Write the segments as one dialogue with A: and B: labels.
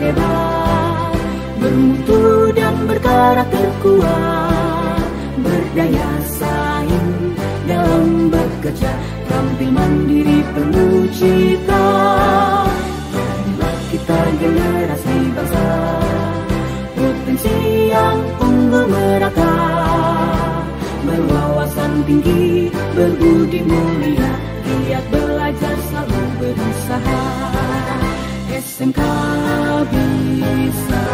A: hebat Bermutu dan berkarakter kuat Berdaya saing dalam bekerja Tampil mandiri penuh cita Jadilah kita generasi bangsa Potensi yang unggul merata Berwawasan tinggi, berbudi mulia
B: Giat belajar selalu berusaha bisa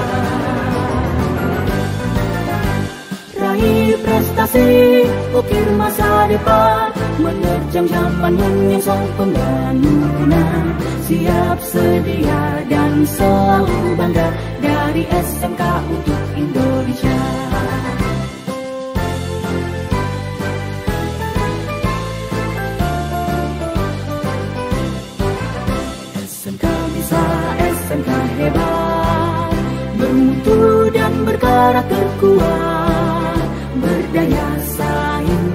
A: Raih prestasi, ukir masa depan Menerjang jaman menyongsong pembangunan Siap sedia dan selalu bangga Dari SMK untuk Indonesia hebat Bermutu dan berkarakter kuat Berdaya saing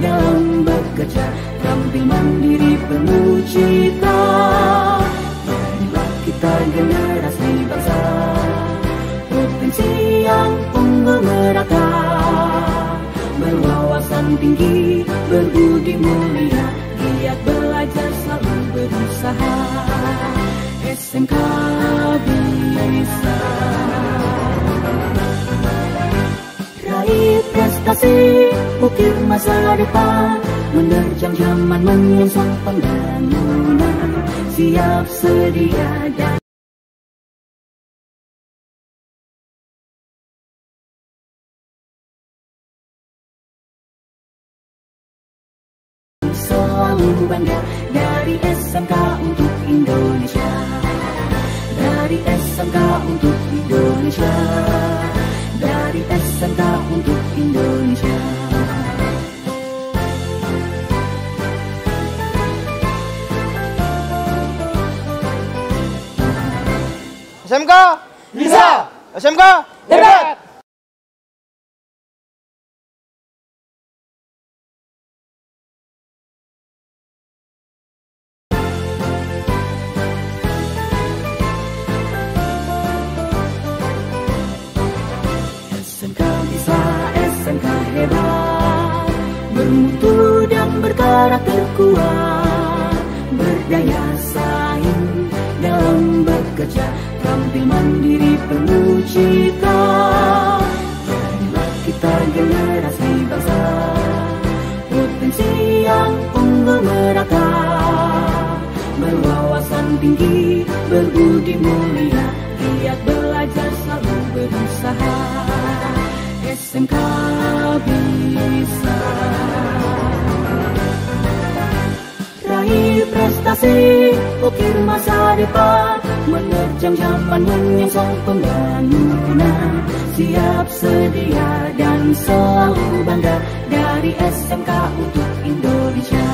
A: dalam bekerja Tampil mandiri penuh cita Marilah kita generasi bangsa Potensi yang unggul merata Berwawasan tinggi, berbudi mulia Giat
B: belajar selalu berusaha Yes, bisa Raih
A: prestasi, ukir masa depan Menerjang zaman menyongsong
C: pembangunan Siap sedia dan selalu bangga dari SMK untuk Indonesia dari
A: SMK untuk Indonesia dari SMK untuk
C: Indonesia SMK bisa SMK hebat
B: SMK bisa,
A: SMK hebat Bermutu dan berkarakter kuat Berdaya saing dalam bekerja Tampil mandiri penuh cita Jadilah kita generasi bangsa Potensi yang unggul merata Berwawasan tinggi, berbudi mulia
B: Giat belajar selalu berusaha SMK bisa
A: Raih prestasi, ukir masa depan Menerjang zaman menyongsong pembangunan Siap sedia dan selalu bangga Dari SMK untuk Indonesia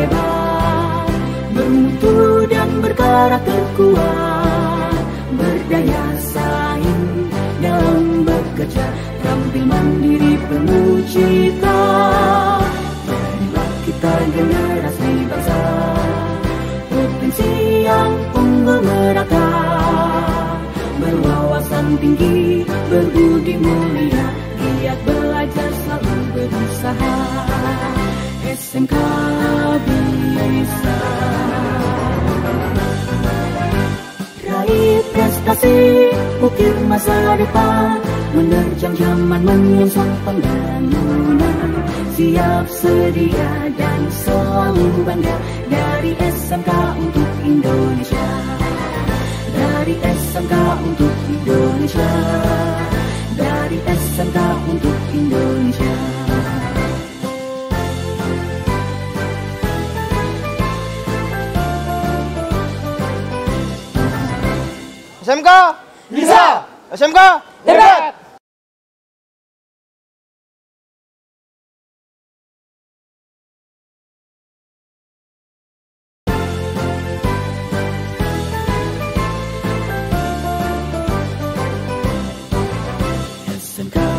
A: hebat Bermutu dan berkarakter kuat, Berdaya saing dalam bekerja Tampil mandiri penuh cita Marilah kita generasi bangsa Potensi yang unggul merata Berwawasan tinggi, berbudi mulia Giat
B: belajar selalu berusaha SMK bisa Raih
A: prestasi, ukir masa depan Menerjang zaman menyongsong pembangunan Siap sedia dan selalu bangga Dari SMK untuk Indonesia Dari SMK untuk Indonesia Dari SMK untuk Indonesia
C: SMK bisa. SMK hebat. SMK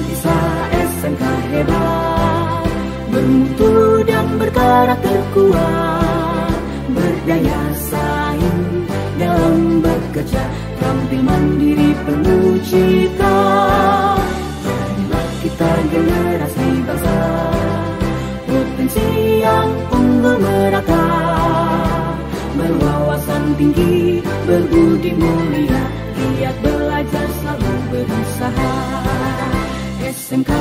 A: bisa, SMK hebat, bermutu dan berkarakter kuat, berdaya saing dalam bekerja tampil mandiri penuh cita Jadilah kita generasi bangsa Potensi yang unggul merata Berwawasan tinggi, berbudi mulia
B: Giat belajar selalu berusaha SMK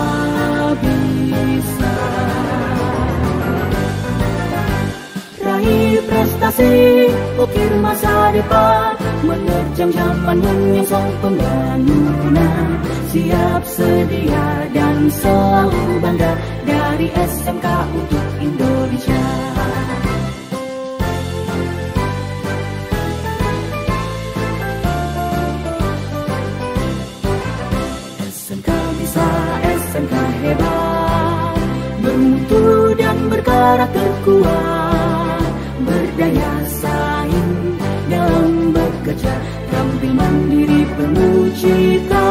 B: bisa
A: meraih prestasi Ukir masa depan Menerjang jaman menyongsong pembangunan Siap sedia dan selalu bangga Dari SMK untuk Indonesia SMK bisa, SMK hebat Bermutu dan berkarakter kuat daya saing dalam bekerja Tampil mandiri penuh cita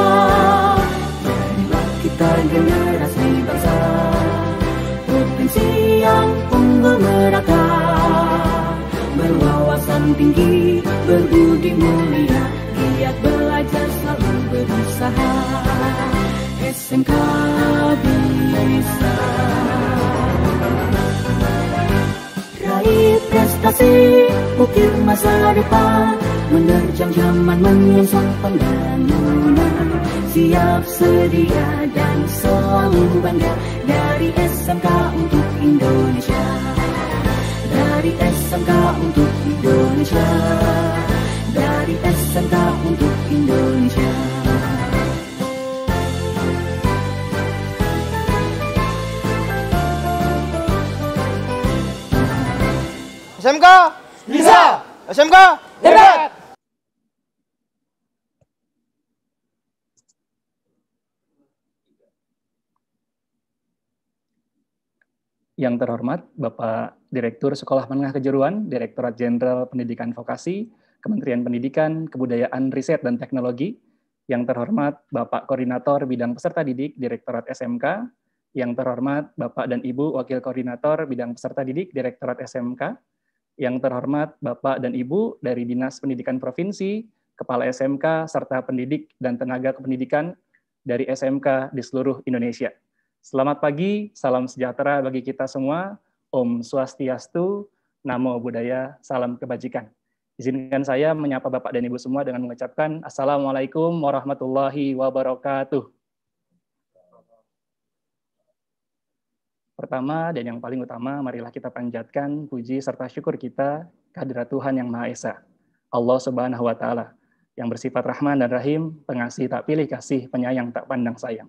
A: Jadilah kita generasi bangsa Potensi yang unggul merata Berwawasan tinggi, berbudi mulia
B: Giat belajar selalu berusaha SMK bisa
A: meraih prestasi Ukir masa depan Menerjang zaman menyongsong pembangunan Siap sedia dan selalu bangga Dari SMK untuk Indonesia Dari SMK untuk Indonesia Dari SMK untuk Indonesia
C: SMK bisa. SMK Hebat.
D: Yang terhormat Bapak Direktur Sekolah Menengah Kejuruan, Direktorat Jenderal Pendidikan Vokasi, Kementerian Pendidikan, Kebudayaan, Riset, dan Teknologi. Yang terhormat Bapak Koordinator Bidang Peserta Didik, Direktorat SMK. Yang terhormat Bapak dan Ibu Wakil Koordinator Bidang Peserta Didik, Direktorat SMK yang terhormat Bapak dan Ibu dari Dinas Pendidikan Provinsi, Kepala SMK, serta pendidik dan tenaga kependidikan dari SMK di seluruh Indonesia. Selamat pagi, salam sejahtera bagi kita semua. Om Swastiastu, Namo Buddhaya, salam kebajikan. Izinkan saya menyapa Bapak dan Ibu semua dengan mengucapkan Assalamualaikum warahmatullahi wabarakatuh. Pertama dan yang paling utama, marilah kita panjatkan puji serta syukur kita kehadirat Tuhan Yang Maha Esa, Allah Subhanahu wa Ta'ala, yang bersifat Rahman dan Rahim, pengasih tak pilih kasih, penyayang tak pandang sayang.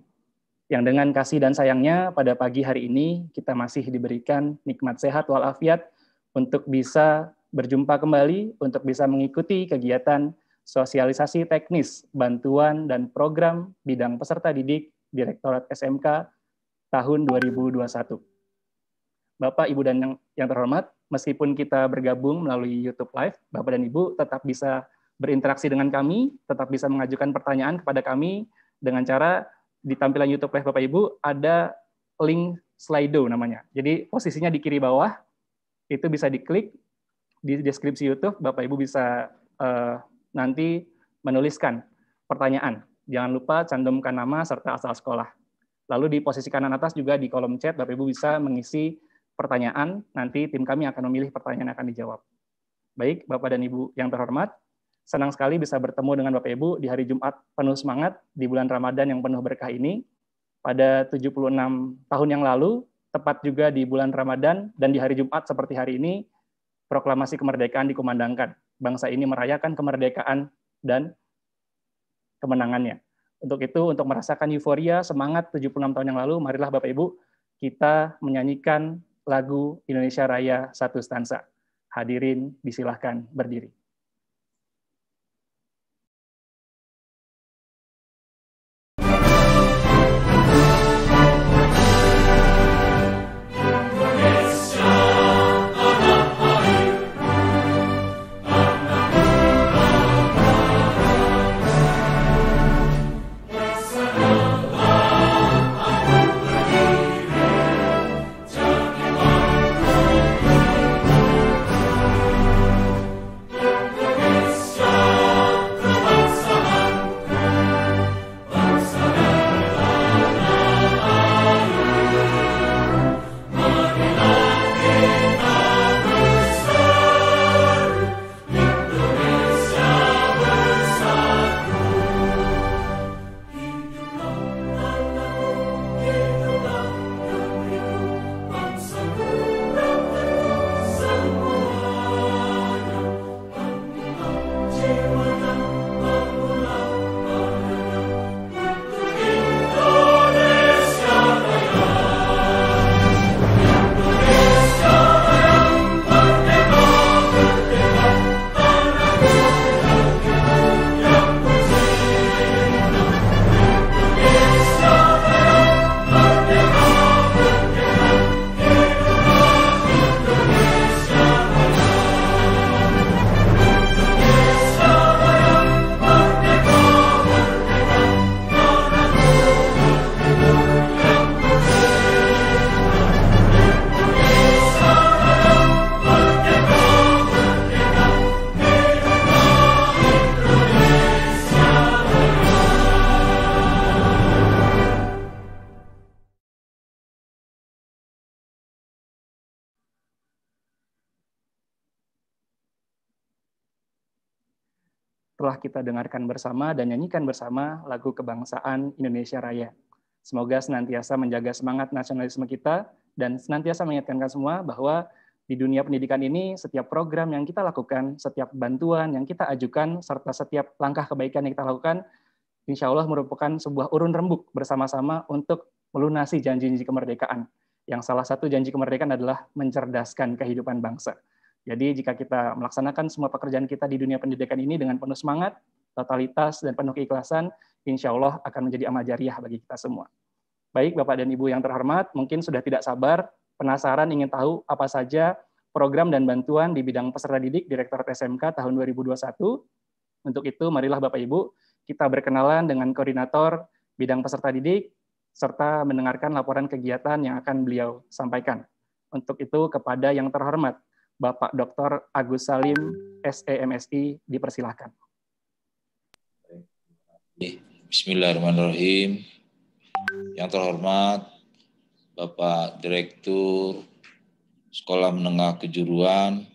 D: Yang dengan kasih dan sayangnya, pada pagi hari ini kita masih diberikan nikmat sehat walafiat untuk bisa berjumpa kembali, untuk bisa mengikuti kegiatan sosialisasi teknis, bantuan, dan program bidang peserta didik Direktorat SMK tahun 2021. Bapak, Ibu, dan yang, yang terhormat, meskipun kita bergabung melalui YouTube Live, Bapak dan Ibu tetap bisa berinteraksi dengan kami, tetap bisa mengajukan pertanyaan kepada kami dengan cara di tampilan YouTube Live Bapak Ibu ada link Slido namanya. Jadi posisinya di kiri bawah, itu bisa diklik di deskripsi YouTube, Bapak Ibu bisa uh, nanti menuliskan pertanyaan. Jangan lupa cantumkan nama serta asal sekolah. Lalu di posisi kanan atas juga di kolom chat Bapak Ibu bisa mengisi pertanyaan, nanti tim kami akan memilih pertanyaan yang akan dijawab. Baik, Bapak dan Ibu yang terhormat, senang sekali bisa bertemu dengan Bapak Ibu di hari Jumat penuh semangat di bulan Ramadan yang penuh berkah ini. Pada 76 tahun yang lalu, tepat juga di bulan Ramadan dan di hari Jumat seperti hari ini, proklamasi kemerdekaan dikumandangkan. Bangsa ini merayakan kemerdekaan dan kemenangannya. Untuk itu, untuk merasakan euforia, semangat 76 tahun yang lalu, marilah Bapak Ibu, kita menyanyikan lagu Indonesia Raya satu stansa. Hadirin, disilahkan berdiri.
C: kita dengarkan
D: bersama dan nyanyikan bersama lagu kebangsaan Indonesia Raya. Semoga senantiasa menjaga semangat nasionalisme kita dan senantiasa mengingatkan semua bahwa di dunia pendidikan ini, setiap program yang kita lakukan, setiap bantuan yang kita ajukan, serta setiap langkah kebaikan yang kita lakukan, insya Allah merupakan sebuah urun rembuk bersama-sama untuk melunasi janji-janji kemerdekaan. Yang salah satu janji kemerdekaan adalah mencerdaskan kehidupan bangsa. Jadi jika kita melaksanakan semua pekerjaan kita di dunia pendidikan ini dengan penuh semangat, totalitas, dan penuh keikhlasan, insya Allah akan menjadi amal jariah bagi kita semua. Baik Bapak dan Ibu yang terhormat, mungkin sudah tidak sabar, penasaran ingin tahu apa saja program dan bantuan di bidang peserta didik Direktorat SMK tahun 2021. Untuk itu, marilah Bapak Ibu kita berkenalan dengan koordinator bidang peserta didik, serta mendengarkan laporan kegiatan yang akan beliau sampaikan. Untuk itu, kepada yang terhormat, Bapak Dr. Agus Salim, SEMSI, dipersilahkan.
E: Bismillahirrahmanirrahim. Yang terhormat Bapak Direktur Sekolah Menengah Kejuruan,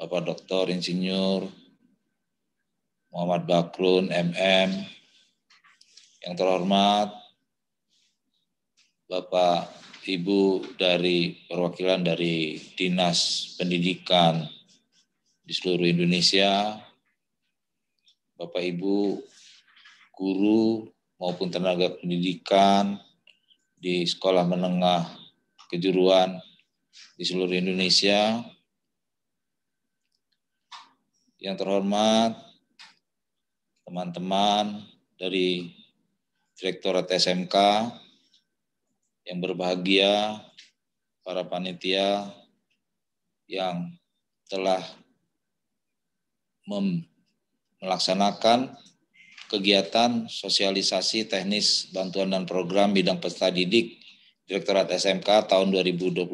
E: Bapak Dr. Insinyur Muhammad Bakrun, MM. Yang terhormat Bapak ibu dari perwakilan dari Dinas Pendidikan di seluruh Indonesia, Bapak Ibu guru maupun tenaga pendidikan di sekolah menengah kejuruan di seluruh Indonesia. Yang terhormat teman-teman dari Direktorat SMK, yang berbahagia, para panitia yang telah melaksanakan kegiatan sosialisasi teknis bantuan dan program bidang peserta didik Direktorat SMK tahun 2021.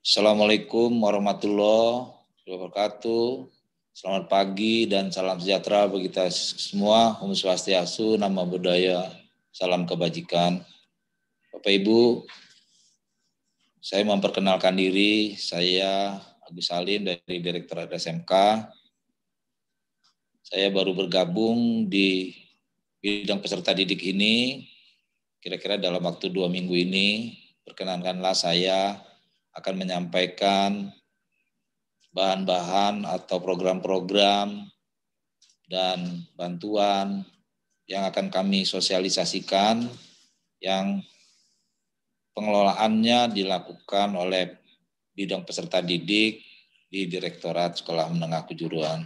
E: Assalamualaikum warahmatullahi wabarakatuh. Selamat pagi dan salam sejahtera bagi kita semua. Om Swastiastu, nama budaya salam kebajikan. Bapak Ibu, saya memperkenalkan diri, saya Agus Salim dari Direktorat SMK. Saya baru bergabung di bidang peserta didik ini, kira-kira dalam waktu dua minggu ini, perkenankanlah saya akan menyampaikan bahan-bahan atau program-program dan bantuan yang akan kami sosialisasikan yang pengelolaannya dilakukan oleh bidang peserta didik di Direktorat Sekolah Menengah Kejuruan.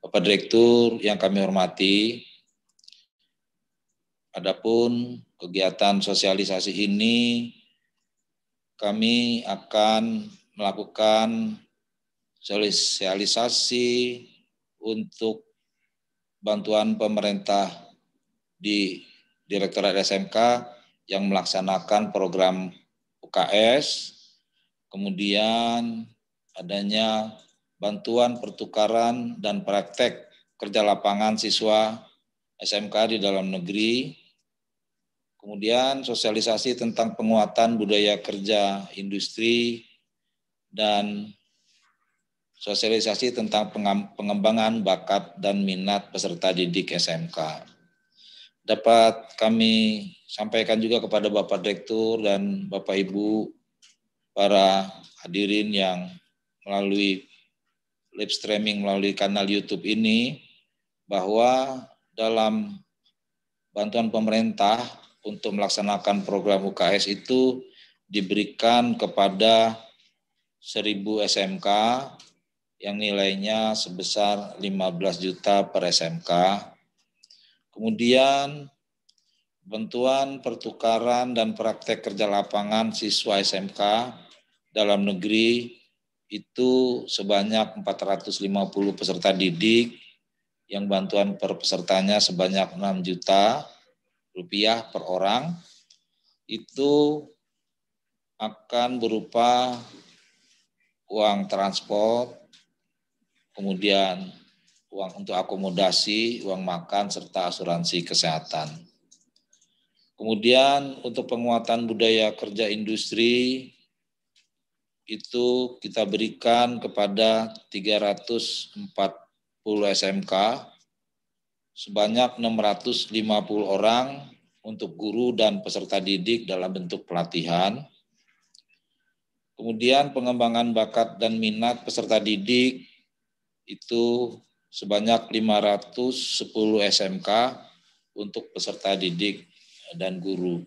E: Bapak Direktur yang kami hormati, adapun kegiatan sosialisasi ini kami akan melakukan sosialisasi untuk bantuan pemerintah di Direktorat SMK yang melaksanakan program UKS, kemudian adanya bantuan pertukaran dan praktek kerja lapangan siswa SMK di dalam negeri, kemudian sosialisasi tentang penguatan budaya kerja industri dan sosialisasi tentang pengembangan bakat dan minat peserta didik SMK. Dapat kami sampaikan juga kepada Bapak Direktur dan Bapak Ibu para hadirin yang melalui live streaming melalui kanal YouTube ini bahwa dalam bantuan pemerintah untuk melaksanakan program UKS itu diberikan kepada 1000 SMK yang nilainya sebesar 15 juta per SMK. Kemudian bantuan pertukaran dan praktek kerja lapangan siswa SMK dalam negeri itu sebanyak 450 peserta didik yang bantuan per pesertanya sebanyak 6 juta rupiah per orang itu akan berupa uang transport, kemudian uang untuk akomodasi, uang makan, serta asuransi kesehatan. Kemudian untuk penguatan budaya kerja industri, itu kita berikan kepada 340 SMK sebanyak 650 orang untuk guru dan peserta didik dalam bentuk pelatihan. Kemudian pengembangan bakat dan minat peserta didik itu sebanyak 510 SMK untuk peserta didik dan guru.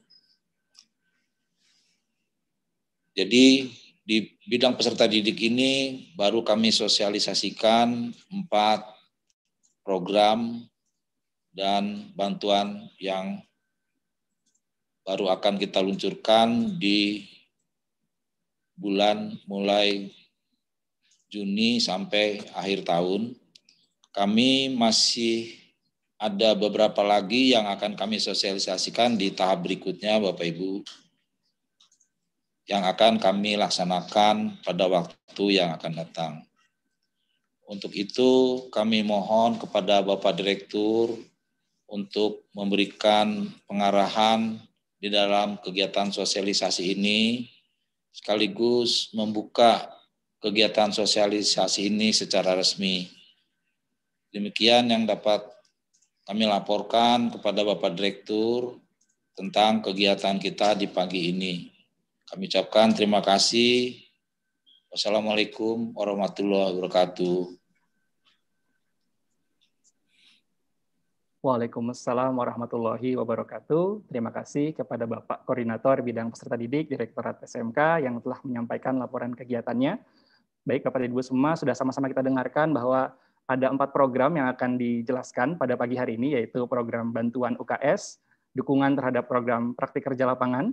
E: Jadi di bidang peserta didik ini baru kami sosialisasikan empat program dan bantuan yang baru akan kita luncurkan di bulan mulai Juni sampai akhir tahun. Kami masih ada beberapa lagi yang akan kami sosialisasikan di tahap berikutnya, Bapak Ibu, yang akan kami laksanakan pada waktu yang akan datang. Untuk itu, kami mohon kepada Bapak Direktur untuk memberikan pengarahan di dalam kegiatan sosialisasi ini, sekaligus membuka kegiatan sosialisasi ini secara resmi. Demikian yang dapat kami laporkan kepada Bapak Direktur tentang kegiatan kita di pagi ini. Kami ucapkan terima kasih. Wassalamualaikum warahmatullahi wabarakatuh.
D: Waalaikumsalam warahmatullahi wabarakatuh. Terima kasih kepada Bapak Koordinator Bidang Peserta Didik Direktorat SMK yang telah menyampaikan laporan kegiatannya. Baik, Bapak dan Ibu semua, sudah sama-sama kita dengarkan bahwa ada empat program yang akan dijelaskan pada pagi hari ini, yaitu program bantuan UKS, dukungan terhadap program praktik kerja lapangan,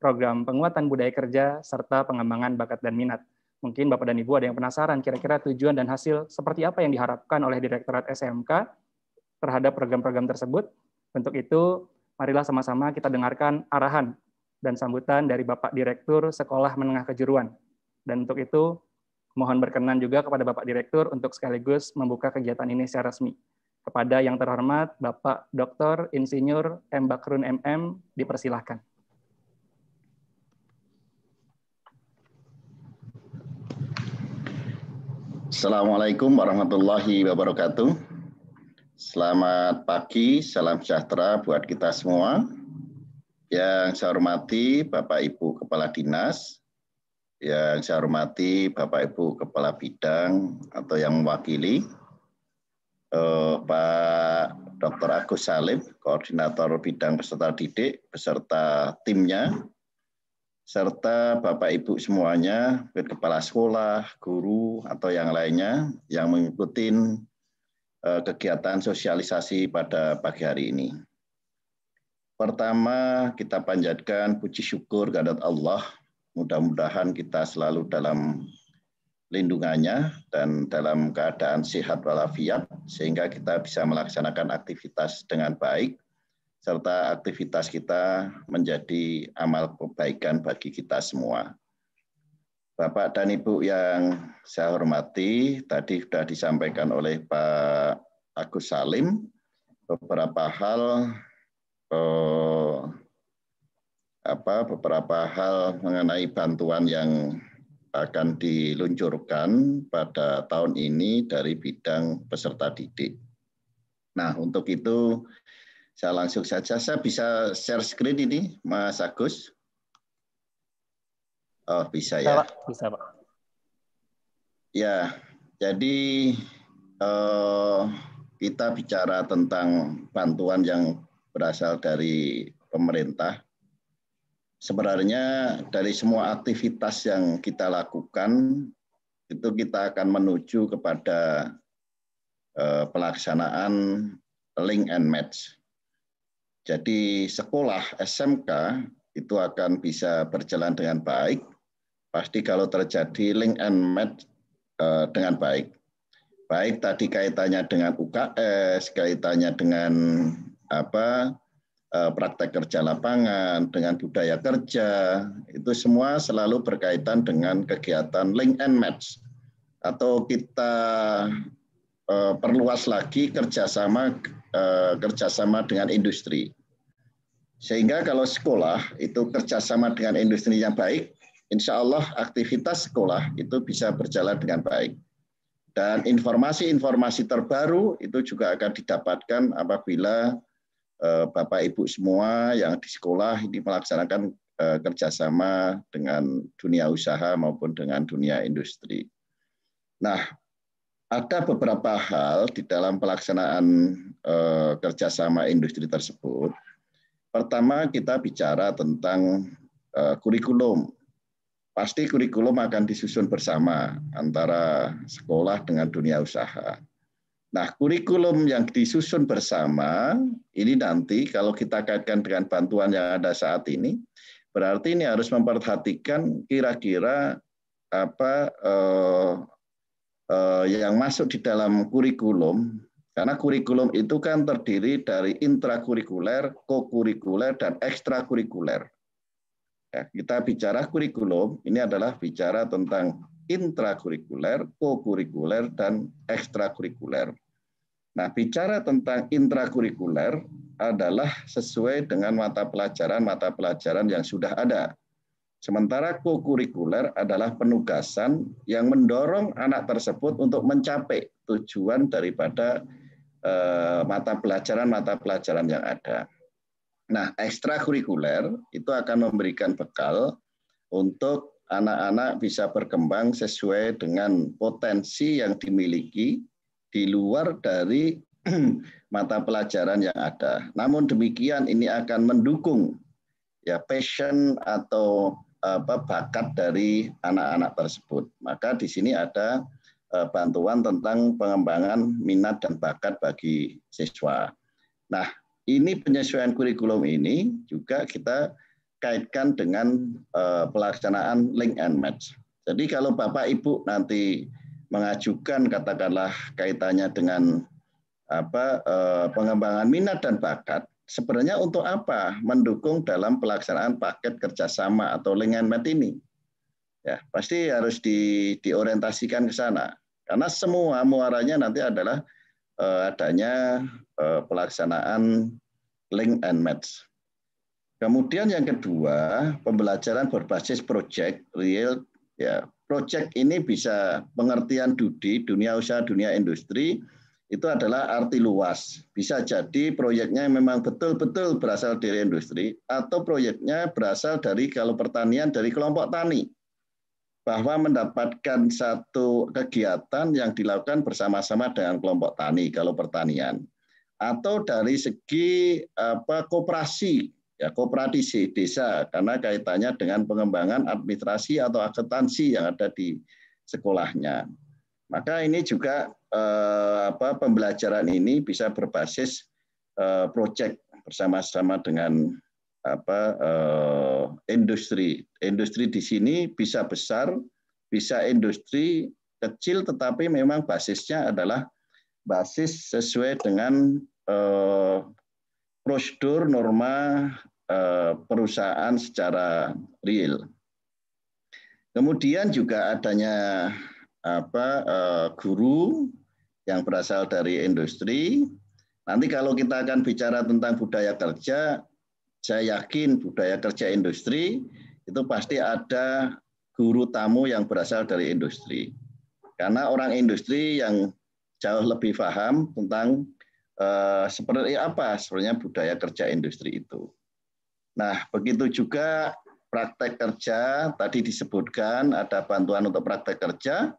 D: program penguatan budaya kerja, serta pengembangan bakat dan minat. Mungkin Bapak dan Ibu ada yang penasaran kira-kira tujuan dan hasil seperti apa yang diharapkan oleh Direktorat SMK terhadap program-program tersebut. Untuk itu, marilah sama-sama kita dengarkan arahan dan sambutan dari Bapak Direktur Sekolah Menengah Kejuruan, dan untuk itu, mohon berkenan juga kepada Bapak Direktur untuk sekaligus membuka kegiatan ini secara resmi. Kepada yang terhormat, Bapak Dr. Insinyur M. Bakrun MM, dipersilahkan.
F: Assalamualaikum warahmatullahi wabarakatuh. Selamat pagi, salam sejahtera buat kita semua. Yang saya hormati Bapak Ibu Kepala Dinas, yang saya hormati Bapak Ibu Kepala Bidang atau yang mewakili eh, Pak Dr. Agus Salim, Koordinator Bidang Peserta Didik beserta timnya, serta Bapak Ibu semuanya, kepala sekolah, guru atau yang lainnya yang mengikuti eh, kegiatan sosialisasi pada pagi hari ini. Pertama, kita panjatkan puji syukur kepada Allah Mudah-mudahan kita selalu dalam lindungannya dan dalam keadaan sehat walafiat sehingga kita bisa melaksanakan aktivitas dengan baik serta aktivitas kita menjadi amal kebaikan bagi kita semua. Bapak dan Ibu yang saya hormati, tadi sudah disampaikan oleh Pak Agus Salim beberapa hal eh, apa beberapa hal mengenai bantuan yang akan diluncurkan pada tahun ini dari bidang peserta didik. Nah, untuk itu saya langsung saja saya bisa share screen ini, Mas Agus. Oh, bisa
D: ya. Bisa, Pak.
F: Ya, jadi eh, kita bicara tentang bantuan yang berasal dari pemerintah sebenarnya dari semua aktivitas yang kita lakukan itu kita akan menuju kepada eh, pelaksanaan link and match. Jadi sekolah SMK itu akan bisa berjalan dengan baik pasti kalau terjadi link and match eh, dengan baik. Baik tadi kaitannya dengan UKS, kaitannya dengan apa Eh, praktek kerja lapangan, dengan budaya kerja, itu semua selalu berkaitan dengan kegiatan link and match. Atau kita eh, perluas lagi kerjasama eh, kerjasama dengan industri. Sehingga kalau sekolah itu kerjasama dengan industri yang baik, insya Allah aktivitas sekolah itu bisa berjalan dengan baik. Dan informasi-informasi terbaru itu juga akan didapatkan apabila Eh, bapak Ibu semua yang di sekolah ini melaksanakan eh, kerjasama dengan dunia usaha maupun dengan dunia industri. Nah, ada beberapa hal di dalam pelaksanaan eh, kerjasama industri tersebut. Pertama, kita bicara tentang kurikulum. Pasti kurikulum akan disusun bersama antara sekolah dengan dunia usaha Nah, kurikulum yang disusun bersama ini nanti kalau kita kaitkan dengan bantuan yang ada saat ini, berarti ini harus memperhatikan kira-kira apa eh, eh, yang masuk di dalam kurikulum karena kurikulum itu kan terdiri dari intrakurikuler, kokurikuler, dan ekstrakurikuler. Ya, kita bicara kurikulum, ini adalah bicara tentang intrakurikuler, kokurikuler, dan ekstrakurikuler. Nah, bicara tentang intrakurikuler adalah sesuai dengan mata pelajaran-mata pelajaran yang sudah ada. Sementara kokurikuler adalah penugasan yang mendorong anak tersebut untuk mencapai tujuan daripada eh, mata pelajaran-mata pelajaran yang ada. Nah, ekstrakurikuler itu akan memberikan bekal untuk anak-anak bisa berkembang sesuai dengan potensi yang dimiliki di luar dari mata pelajaran yang ada. Namun demikian ini akan mendukung ya passion atau apa bakat dari anak-anak tersebut. Maka di sini ada e, bantuan tentang pengembangan minat dan bakat bagi siswa. Nah, ini penyesuaian kurikulum ini juga kita kaitkan dengan e, pelaksanaan link and match. Jadi kalau Bapak Ibu nanti mengajukan katakanlah kaitannya dengan apa eh, pengembangan minat dan bakat sebenarnya untuk apa mendukung dalam pelaksanaan paket kerjasama atau mat ini ya pasti harus di, diorientasikan ke sana karena semua muaranya nanti adalah eh, adanya eh, pelaksanaan link and match. Kemudian yang kedua, pembelajaran berbasis project real ya proyek ini bisa pengertian Dudi dunia usaha dunia industri itu adalah arti luas. Bisa jadi proyeknya memang betul-betul berasal dari industri atau proyeknya berasal dari kalau pertanian dari kelompok tani. Bahwa mendapatkan satu kegiatan yang dilakukan bersama-sama dengan kelompok tani kalau pertanian atau dari segi apa koperasi ya kooperasi desa karena kaitannya dengan pengembangan administrasi atau akuntansi yang ada di sekolahnya. Maka ini juga eh, apa pembelajaran ini bisa berbasis eh, proyek bersama-sama dengan apa eh, industri. Industri di sini bisa besar, bisa industri kecil tetapi memang basisnya adalah basis sesuai dengan eh, prosedur norma Eh, perusahaan secara real. Kemudian juga adanya apa eh, guru yang berasal dari industri. Nanti kalau kita akan bicara tentang budaya kerja, saya yakin budaya kerja industri itu pasti ada guru tamu yang berasal dari industri. Karena orang industri yang jauh lebih paham tentang eh, seperti apa sebenarnya budaya kerja industri itu. Nah, begitu juga praktek kerja tadi disebutkan ada bantuan untuk praktek kerja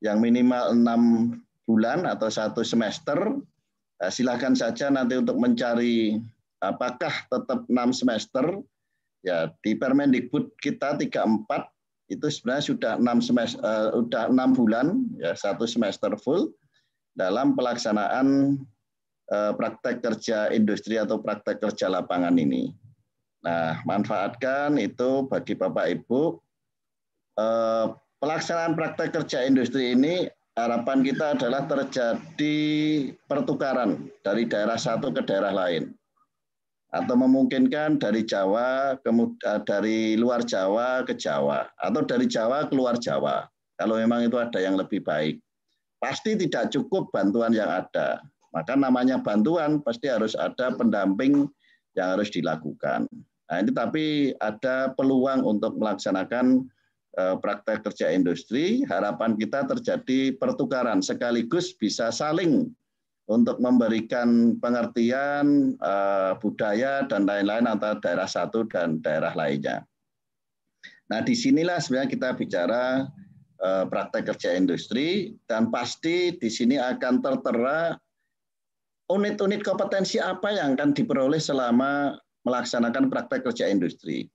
F: yang minimal enam bulan atau satu semester. Nah, Silahkan saja nanti untuk mencari apakah tetap enam semester. Ya di Permendikbud kita 34 itu sebenarnya sudah enam semester, uh, sudah enam bulan ya satu semester full dalam pelaksanaan uh, praktek kerja industri atau praktek kerja lapangan ini. Nah, manfaatkan itu bagi Bapak Ibu. Eh, pelaksanaan praktek kerja industri ini harapan kita adalah terjadi pertukaran dari daerah satu ke daerah lain atau memungkinkan dari Jawa ke eh, dari luar Jawa ke Jawa atau dari Jawa ke luar Jawa kalau memang itu ada yang lebih baik pasti tidak cukup bantuan yang ada maka namanya bantuan pasti harus ada pendamping yang harus dilakukan Nah, ini tapi ada peluang untuk melaksanakan eh, praktek kerja industri. Harapan kita terjadi pertukaran sekaligus bisa saling untuk memberikan pengertian eh, budaya dan lain-lain antara daerah satu dan daerah lainnya. Nah, disinilah sebenarnya kita bicara eh, praktek kerja industri dan pasti di sini akan tertera unit-unit kompetensi apa yang akan diperoleh selama melaksanakan praktek kerja industri.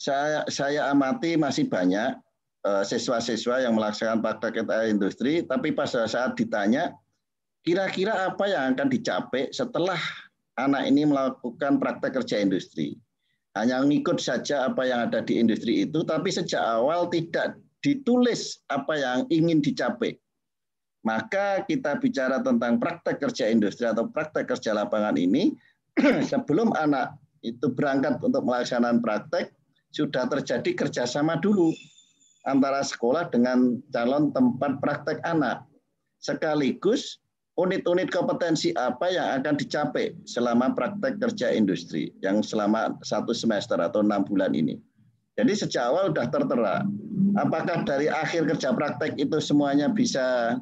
F: Saya, saya amati masih banyak eh, siswa-siswa yang melaksanakan praktek kerja industri, tapi pas saat ditanya, kira-kira apa yang akan dicapai setelah anak ini melakukan praktek kerja industri? Hanya ngikut saja apa yang ada di industri itu, tapi sejak awal tidak ditulis apa yang ingin dicapai. Maka kita bicara tentang praktek kerja industri atau praktek kerja lapangan ini, sebelum anak itu berangkat untuk melaksanakan praktek sudah terjadi kerjasama dulu antara sekolah dengan calon tempat praktek anak sekaligus unit-unit kompetensi apa yang akan dicapai selama praktek kerja industri yang selama satu semester atau enam bulan ini. Jadi sejak awal sudah tertera. Apakah dari akhir kerja praktek itu semuanya bisa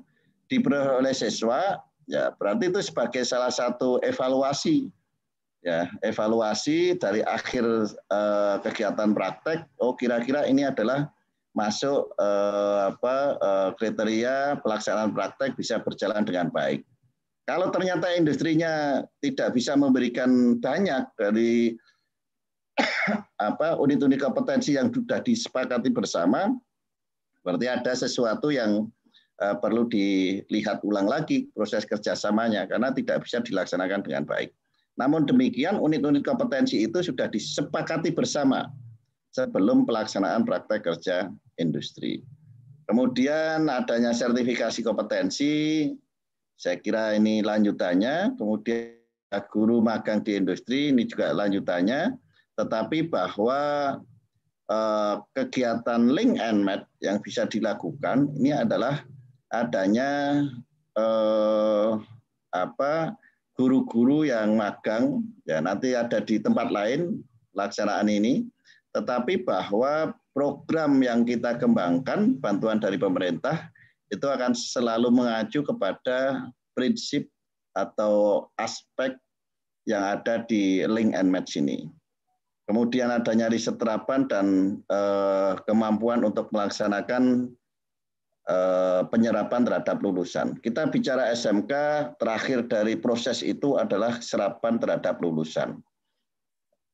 F: diperoleh oleh siswa? Ya berarti itu sebagai salah satu evaluasi ya evaluasi dari akhir eh, kegiatan praktek oh kira-kira ini adalah masuk eh, apa eh, kriteria pelaksanaan praktek bisa berjalan dengan baik kalau ternyata industrinya tidak bisa memberikan banyak dari apa unit-unit kompetensi yang sudah disepakati bersama berarti ada sesuatu yang eh, perlu dilihat ulang lagi proses kerjasamanya karena tidak bisa dilaksanakan dengan baik namun demikian, unit-unit kompetensi itu sudah disepakati bersama sebelum pelaksanaan praktek kerja industri. Kemudian adanya sertifikasi kompetensi, saya kira ini lanjutannya. Kemudian guru magang di industri, ini juga lanjutannya. Tetapi bahwa eh, kegiatan link and match yang bisa dilakukan ini adalah adanya eh, apa guru-guru yang magang ya nanti ada di tempat lain laksanaan ini tetapi bahwa program yang kita kembangkan bantuan dari pemerintah itu akan selalu mengacu kepada prinsip atau aspek yang ada di link and match ini. Kemudian adanya riset terapan dan eh, kemampuan untuk melaksanakan Eh, penyerapan terhadap lulusan. Kita bicara SMK, terakhir dari proses itu adalah serapan terhadap lulusan.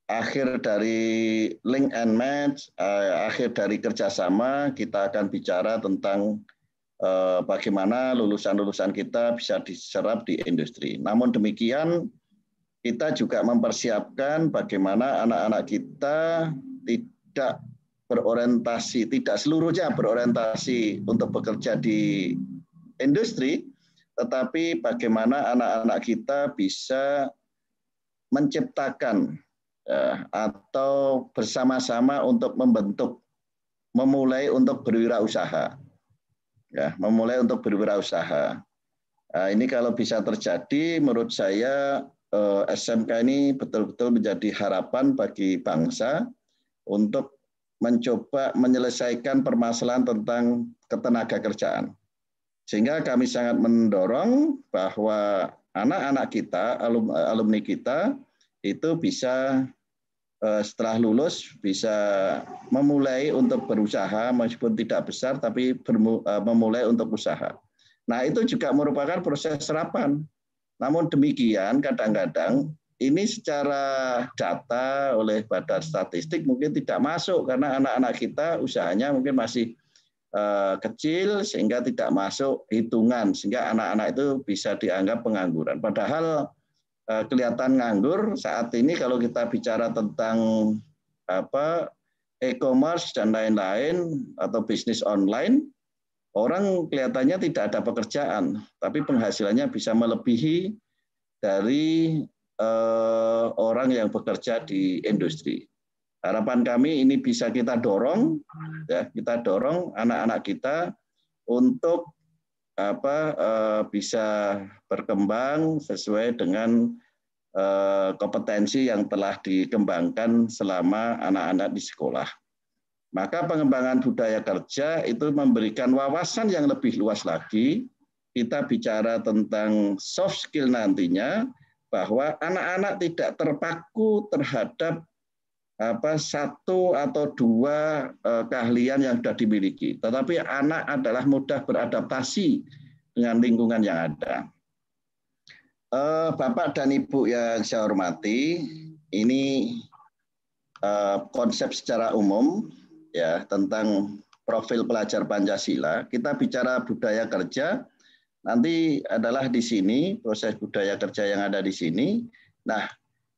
F: Akhir dari link and match, eh, akhir dari kerjasama, kita akan bicara tentang eh, bagaimana lulusan-lulusan kita bisa diserap di industri. Namun demikian, kita juga mempersiapkan bagaimana anak-anak kita tidak berorientasi tidak seluruhnya berorientasi untuk bekerja di industri tetapi bagaimana anak-anak kita bisa menciptakan ya, atau bersama-sama untuk membentuk memulai untuk berwirausaha ya memulai untuk berwirausaha nah, ini kalau bisa terjadi menurut saya eh, SMK ini betul-betul menjadi harapan bagi bangsa untuk mencoba menyelesaikan permasalahan tentang ketenaga kerjaan. Sehingga kami sangat mendorong bahwa anak-anak kita, alumni kita, itu bisa eh, setelah lulus bisa memulai untuk berusaha meskipun tidak besar tapi eh, memulai untuk usaha. Nah, itu juga merupakan proses serapan. Namun demikian kadang-kadang ini secara data oleh badan statistik mungkin tidak masuk karena anak-anak kita usahanya mungkin masih eh, kecil sehingga tidak masuk hitungan sehingga anak-anak itu bisa dianggap pengangguran. Padahal eh, kelihatan nganggur saat ini kalau kita bicara tentang apa e-commerce dan lain-lain atau bisnis online orang kelihatannya tidak ada pekerjaan tapi penghasilannya bisa melebihi dari Eh, orang yang bekerja di industri. Harapan kami ini bisa kita dorong, ya, kita dorong anak-anak kita untuk apa eh, bisa berkembang sesuai dengan eh, kompetensi yang telah dikembangkan selama anak-anak di sekolah. Maka pengembangan budaya kerja itu memberikan wawasan yang lebih luas lagi. Kita bicara tentang soft skill nantinya, bahwa anak-anak tidak terpaku terhadap apa satu atau dua e, keahlian yang sudah dimiliki, tetapi anak adalah mudah beradaptasi dengan lingkungan yang ada. E, Bapak dan Ibu yang saya hormati, ini e, konsep secara umum ya tentang profil pelajar Pancasila. Kita bicara budaya kerja, nanti adalah di sini proses budaya kerja yang ada di sini. Nah,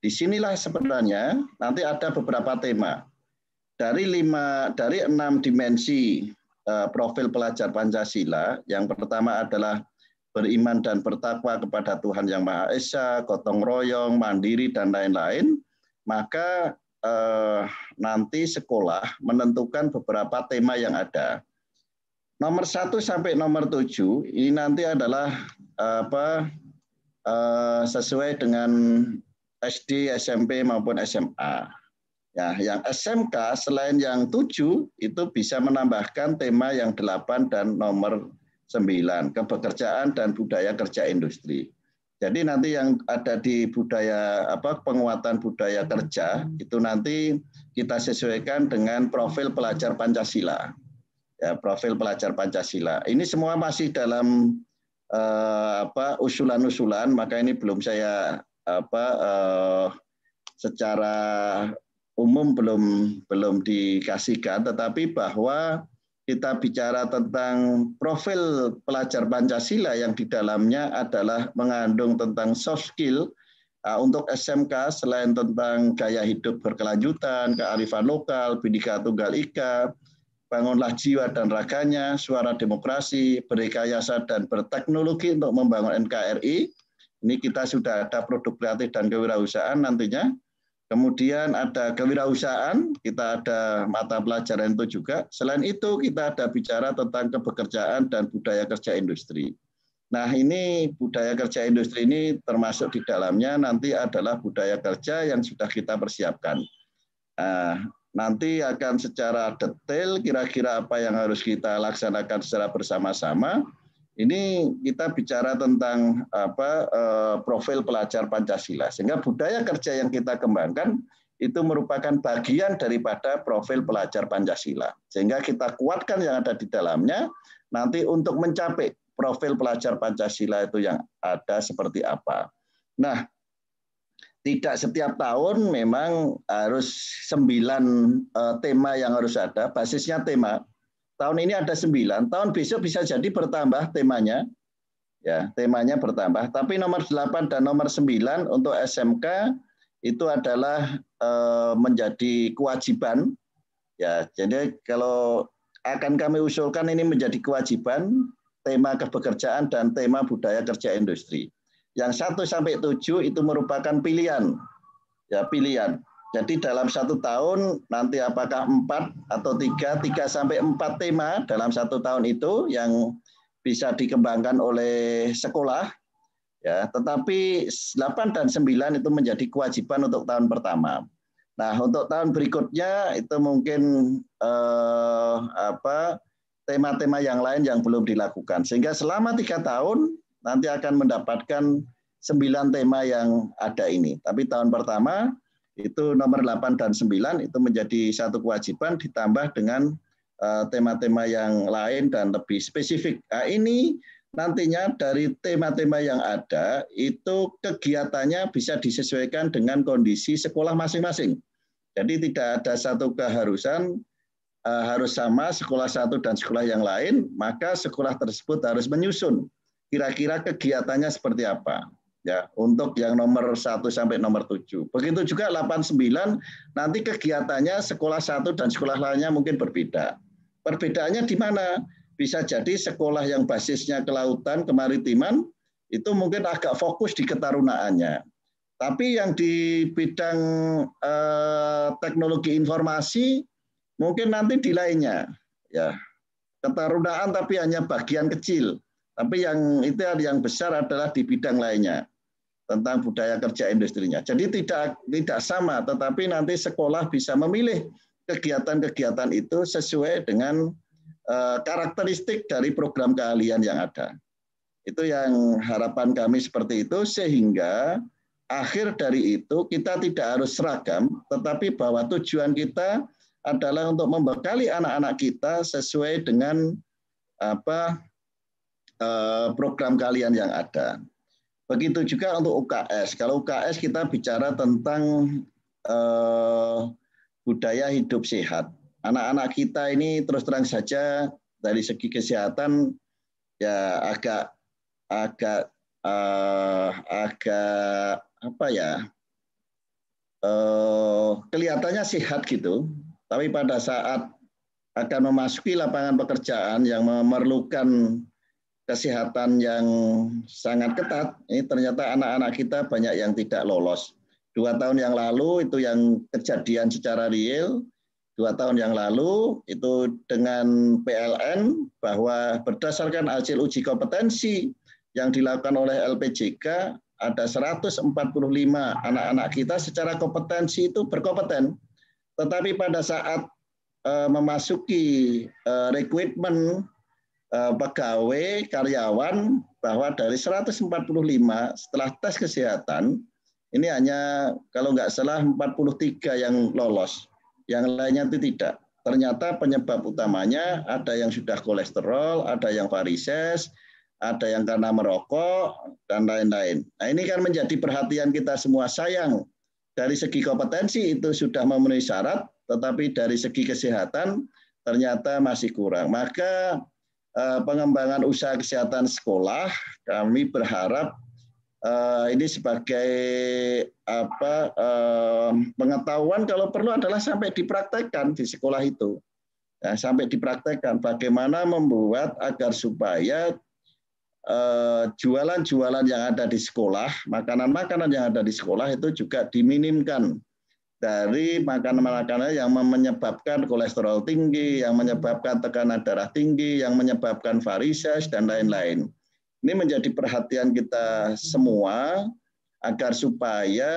F: di sinilah sebenarnya nanti ada beberapa tema dari lima dari enam dimensi uh, profil pelajar Pancasila. Yang pertama adalah beriman dan bertakwa kepada Tuhan yang Maha Esa, gotong royong, mandiri dan lain-lain. Maka uh, nanti sekolah menentukan beberapa tema yang ada. Nomor satu sampai nomor tujuh ini nanti adalah apa eh, sesuai dengan SD, SMP maupun SMA. Ya, yang SMK selain yang tujuh itu bisa menambahkan tema yang delapan dan nomor sembilan, kepekerjaan dan budaya kerja industri. Jadi nanti yang ada di budaya apa penguatan budaya kerja itu nanti kita sesuaikan dengan profil pelajar Pancasila ya, profil pelajar Pancasila. Ini semua masih dalam eh, usulan-usulan, maka ini belum saya apa uh, secara umum belum belum dikasihkan, tetapi bahwa kita bicara tentang profil pelajar Pancasila yang di dalamnya adalah mengandung tentang soft skill eh, untuk SMK selain tentang gaya hidup berkelanjutan, kearifan lokal, bidika tunggal ika, bangunlah jiwa dan raganya, suara demokrasi, berkayasa dan berteknologi untuk membangun NKRI. Ini kita sudah ada produk kreatif dan kewirausahaan nantinya. Kemudian ada kewirausahaan, kita ada mata pelajaran itu juga. Selain itu kita ada bicara tentang kebekerjaan dan budaya kerja industri. Nah ini budaya kerja industri ini termasuk di dalamnya nanti adalah budaya kerja yang sudah kita persiapkan. Ah, nanti akan secara detail kira-kira apa yang harus kita laksanakan secara bersama-sama. Ini kita bicara tentang apa eh, profil pelajar Pancasila sehingga budaya kerja yang kita kembangkan itu merupakan bagian daripada profil pelajar Pancasila. Sehingga kita kuatkan yang ada di dalamnya nanti untuk mencapai profil pelajar Pancasila itu yang ada seperti apa. Nah, tidak setiap tahun memang harus sembilan uh, tema yang harus ada, basisnya tema. Tahun ini ada sembilan, tahun besok bisa jadi bertambah temanya. Ya, temanya bertambah. Tapi nomor delapan dan nomor sembilan untuk SMK itu adalah uh, menjadi kewajiban. Ya, jadi kalau akan kami usulkan ini menjadi kewajiban tema kebekerjaan dan tema budaya kerja industri. Yang satu sampai tujuh itu merupakan pilihan. Ya, pilihan. Jadi dalam satu tahun nanti apakah empat atau tiga, tiga sampai empat tema dalam satu tahun itu yang bisa dikembangkan oleh sekolah. Ya, tetapi 8 dan 9 itu menjadi kewajiban untuk tahun pertama. Nah, untuk tahun berikutnya itu mungkin eh, apa tema-tema yang lain yang belum dilakukan. Sehingga selama tiga tahun nanti akan mendapatkan sembilan tema yang ada ini. Tapi tahun pertama itu nomor 8 dan 9 itu menjadi satu kewajiban ditambah dengan eh, tema-tema yang lain dan lebih spesifik. Nah, ini nantinya dari tema-tema yang ada itu kegiatannya bisa disesuaikan dengan kondisi sekolah masing-masing. Jadi tidak ada satu keharusan eh, harus sama sekolah satu dan sekolah yang lain, maka sekolah tersebut harus menyusun kira-kira kegiatannya seperti apa ya untuk yang nomor 1 sampai nomor 7. Begitu juga 8 9 nanti kegiatannya sekolah satu dan sekolah lainnya mungkin berbeda. Perbedaannya di mana? Bisa jadi sekolah yang basisnya kelautan, kemaritiman itu mungkin agak fokus di ketarunaannya. Tapi yang di bidang eh, teknologi informasi mungkin nanti di lainnya ya. Ketarunaan tapi hanya bagian kecil tapi yang itu yang besar adalah di bidang lainnya tentang budaya kerja industrinya. Jadi tidak tidak sama, tetapi nanti sekolah bisa memilih kegiatan-kegiatan itu sesuai dengan eh, karakteristik dari program keahlian yang ada. Itu yang harapan kami seperti itu sehingga akhir dari itu kita tidak harus seragam, tetapi bahwa tujuan kita adalah untuk membekali anak-anak kita sesuai dengan apa Eh, program kalian yang ada. Begitu juga untuk UKS. Kalau UKS kita bicara tentang uh, budaya hidup sehat. Anak-anak kita ini terus terang saja dari segi kesehatan ya agak agak uh, agak apa ya uh, kelihatannya sehat gitu, tapi pada saat akan memasuki lapangan pekerjaan yang memerlukan kesehatan yang sangat ketat, ini ternyata anak-anak kita banyak yang tidak lolos. Dua tahun yang lalu itu yang kejadian secara real, dua tahun yang lalu itu dengan PLN bahwa berdasarkan hasil uji kompetensi yang dilakukan oleh LPJK ada 145 anak-anak kita secara kompetensi itu berkompeten. Tetapi pada saat eh, memasuki eh, rekrutmen Eh, pegawai karyawan bahwa dari 145 setelah tes kesehatan ini hanya kalau nggak salah 43 yang lolos, yang lainnya itu tidak. Ternyata penyebab utamanya ada yang sudah kolesterol, ada yang varises, ada yang karena merokok dan lain-lain. Nah ini kan menjadi perhatian kita semua sayang dari segi kompetensi itu sudah memenuhi syarat, tetapi dari segi kesehatan ternyata masih kurang. Maka Eh, pengembangan usaha kesehatan sekolah, kami berharap uh, ini sebagai apa uh, pengetahuan kalau perlu adalah sampai dipraktekkan di sekolah itu. ya, sampai dipraktekkan bagaimana membuat agar supaya jualan jualan-jualan yang ada di sekolah, makanan-makanan yang ada di sekolah itu juga diminimkan dari makanan-makanan yang menyebabkan kolesterol tinggi, yang menyebabkan tekanan darah tinggi, yang menyebabkan varises dan lain-lain. Ini menjadi perhatian kita semua agar supaya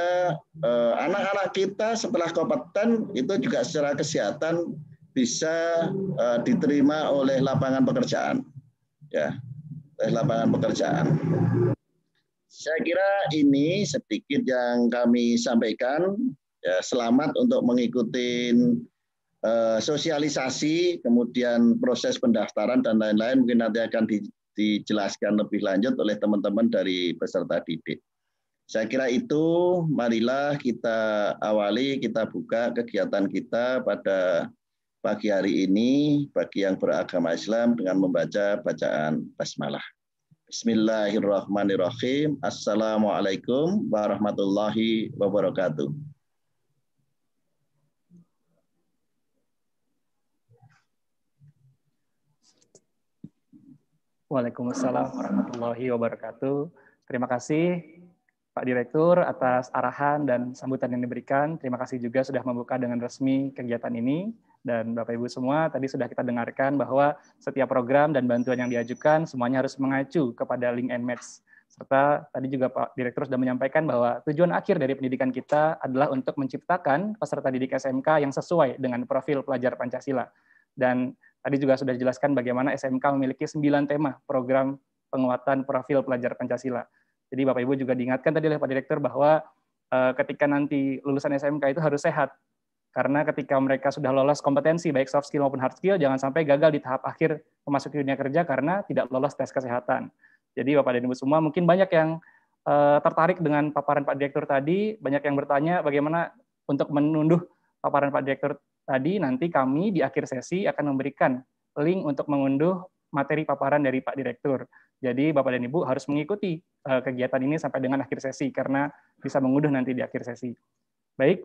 F: eh, anak-anak eh, kita setelah kompeten itu juga secara kesehatan bisa eh, diterima oleh lapangan pekerjaan. Ya, oleh lapangan pekerjaan. Saya kira ini sedikit yang kami sampaikan ya, selamat untuk mengikuti eh, sosialisasi, kemudian proses pendaftaran dan lain-lain mungkin nanti akan di, dijelaskan lebih lanjut oleh teman-teman dari peserta didik. Saya kira itu, marilah kita awali, kita buka kegiatan kita pada pagi hari ini bagi yang beragama Islam dengan membaca bacaan basmalah. Bismillahirrahmanirrahim. Assalamualaikum warahmatullahi wabarakatuh.
D: Waalaikumsalam warahmatullahi wabarakatuh. Terima kasih Pak Direktur atas arahan dan sambutan yang diberikan. Terima kasih juga sudah membuka dengan resmi kegiatan ini. Dan Bapak Ibu semua, tadi sudah kita dengarkan bahwa setiap program dan bantuan yang diajukan semuanya harus mengacu kepada link and match. Serta tadi juga Pak Direktur sudah menyampaikan bahwa tujuan akhir dari pendidikan kita adalah untuk menciptakan peserta didik SMK yang sesuai dengan profil pelajar Pancasila. Dan Tadi juga sudah dijelaskan bagaimana SMK memiliki sembilan tema program penguatan profil pelajar Pancasila. Jadi Bapak Ibu juga diingatkan tadi oleh Pak Direktur bahwa eh, ketika nanti lulusan SMK itu harus sehat. Karena ketika mereka sudah lolos kompetensi baik soft skill maupun hard skill jangan sampai gagal di tahap akhir memasuki dunia kerja karena tidak lolos tes kesehatan. Jadi Bapak dan Ibu semua mungkin banyak yang uh, tertarik dengan paparan Pak Direktur tadi, banyak yang bertanya bagaimana untuk menunduh paparan Pak Direktur tadi nanti kami di akhir sesi akan memberikan link untuk mengunduh materi paparan dari Pak Direktur. Jadi Bapak dan Ibu harus mengikuti eh, kegiatan ini sampai dengan akhir sesi karena bisa mengunduh nanti di akhir sesi. Baik,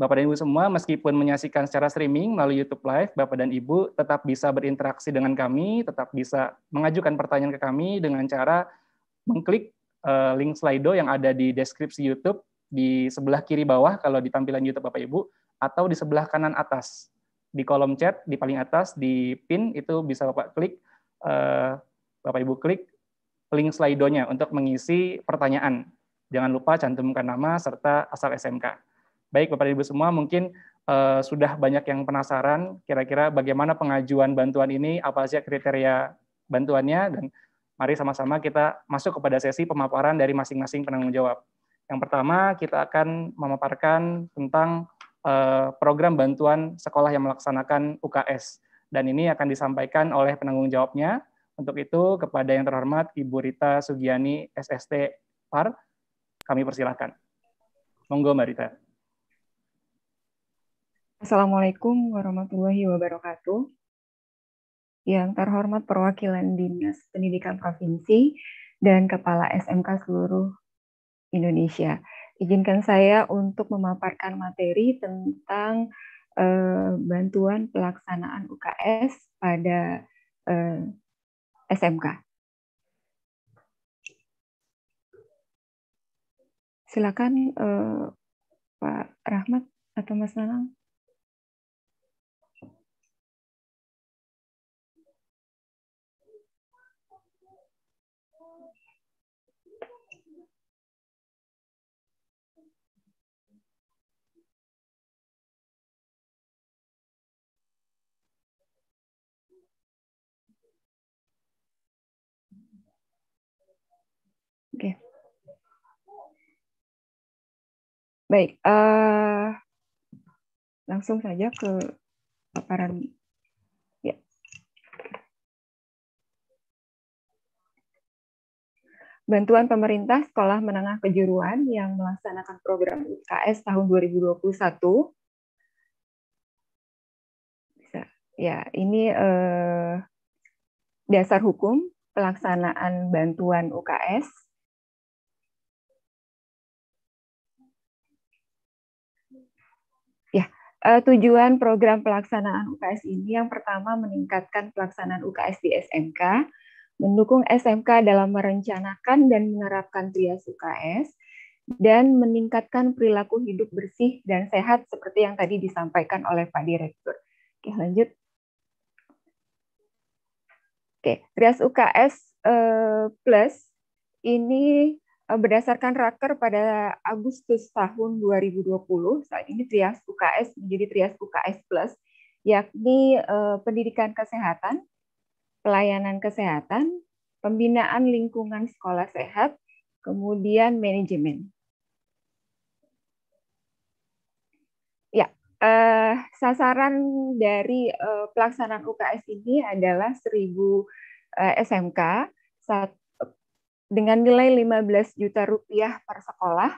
D: Bapak dan Ibu semua meskipun menyaksikan secara streaming melalui YouTube Live, Bapak dan Ibu tetap bisa berinteraksi dengan kami, tetap bisa mengajukan pertanyaan ke kami dengan cara mengklik eh, link Slido yang ada di deskripsi YouTube di sebelah kiri bawah kalau di tampilan YouTube Bapak Ibu atau di sebelah kanan atas. Di kolom chat, di paling atas, di pin, itu bisa Bapak klik, eh, Bapak-Ibu klik link slidonya untuk mengisi pertanyaan. Jangan lupa cantumkan nama serta asal SMK. Baik Bapak-Ibu semua, mungkin eh, sudah banyak yang penasaran kira-kira bagaimana pengajuan bantuan ini, apa saja kriteria bantuannya, dan mari sama-sama kita masuk kepada sesi pemaparan dari masing-masing penanggung jawab. Yang pertama, kita akan memaparkan tentang Eh, program bantuan sekolah yang melaksanakan UKS. Dan ini akan disampaikan oleh penanggung jawabnya. Untuk itu, kepada yang terhormat Ibu Rita Sugiani, SST PAR, kami persilahkan. Monggo, Mbak Rita.
G: Assalamualaikum warahmatullahi wabarakatuh. Yang terhormat perwakilan Dinas Pendidikan Provinsi dan Kepala SMK seluruh Indonesia izinkan saya untuk memaparkan materi tentang eh, bantuan pelaksanaan UKS pada eh, SMK.
C: Silakan eh, Pak Rahmat atau Mas Nanang. Oke. Okay. Baik, uh,
G: langsung saja ke paparan ya. Bantuan pemerintah Sekolah Menengah Kejuruan yang melaksanakan program UKS tahun 2021. Bisa. Ya, ini uh, dasar hukum pelaksanaan bantuan UKS Uh, tujuan program pelaksanaan UKS ini yang pertama meningkatkan pelaksanaan UKS di SMK, mendukung SMK dalam merencanakan dan menerapkan trias UKS, dan meningkatkan perilaku hidup bersih dan sehat seperti yang tadi disampaikan oleh Pak Direktur. Oke, lanjut. Oke, trias UKS uh, eh, plus ini Eh, berdasarkan raker pada Agustus tahun 2020, saat ini trias UKS menjadi trias UKS plus, yakni eh, pendidikan kesehatan, pelayanan kesehatan, pembinaan lingkungan sekolah sehat, kemudian manajemen. Ya, eh, sasaran dari eh, pelaksanaan UKS ini adalah 1000 eh, SMK, dengan nilai 15 juta rupiah per sekolah.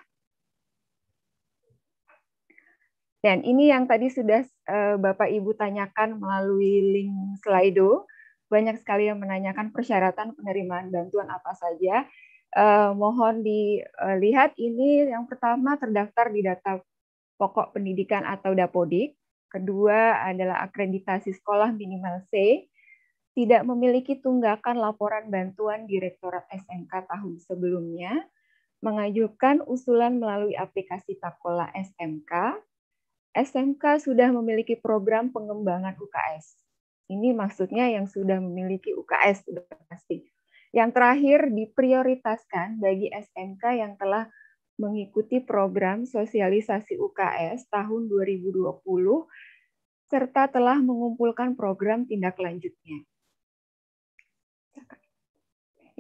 G: Dan ini yang tadi sudah eh, Bapak Ibu tanyakan melalui link Slido. Banyak sekali yang menanyakan persyaratan penerimaan bantuan apa saja. Eh, mohon dilihat ini yang pertama terdaftar di data pokok pendidikan atau Dapodik. Kedua adalah akreditasi sekolah minimal C tidak memiliki tunggakan laporan bantuan Direktorat SMK tahun sebelumnya, mengajukan usulan melalui aplikasi Takola SMK, SMK sudah memiliki program pengembangan UKS. Ini maksudnya yang sudah memiliki UKS sudah pasti. Yang terakhir diprioritaskan bagi SMK yang telah mengikuti program sosialisasi UKS tahun 2020 serta telah mengumpulkan program tindak lanjutnya.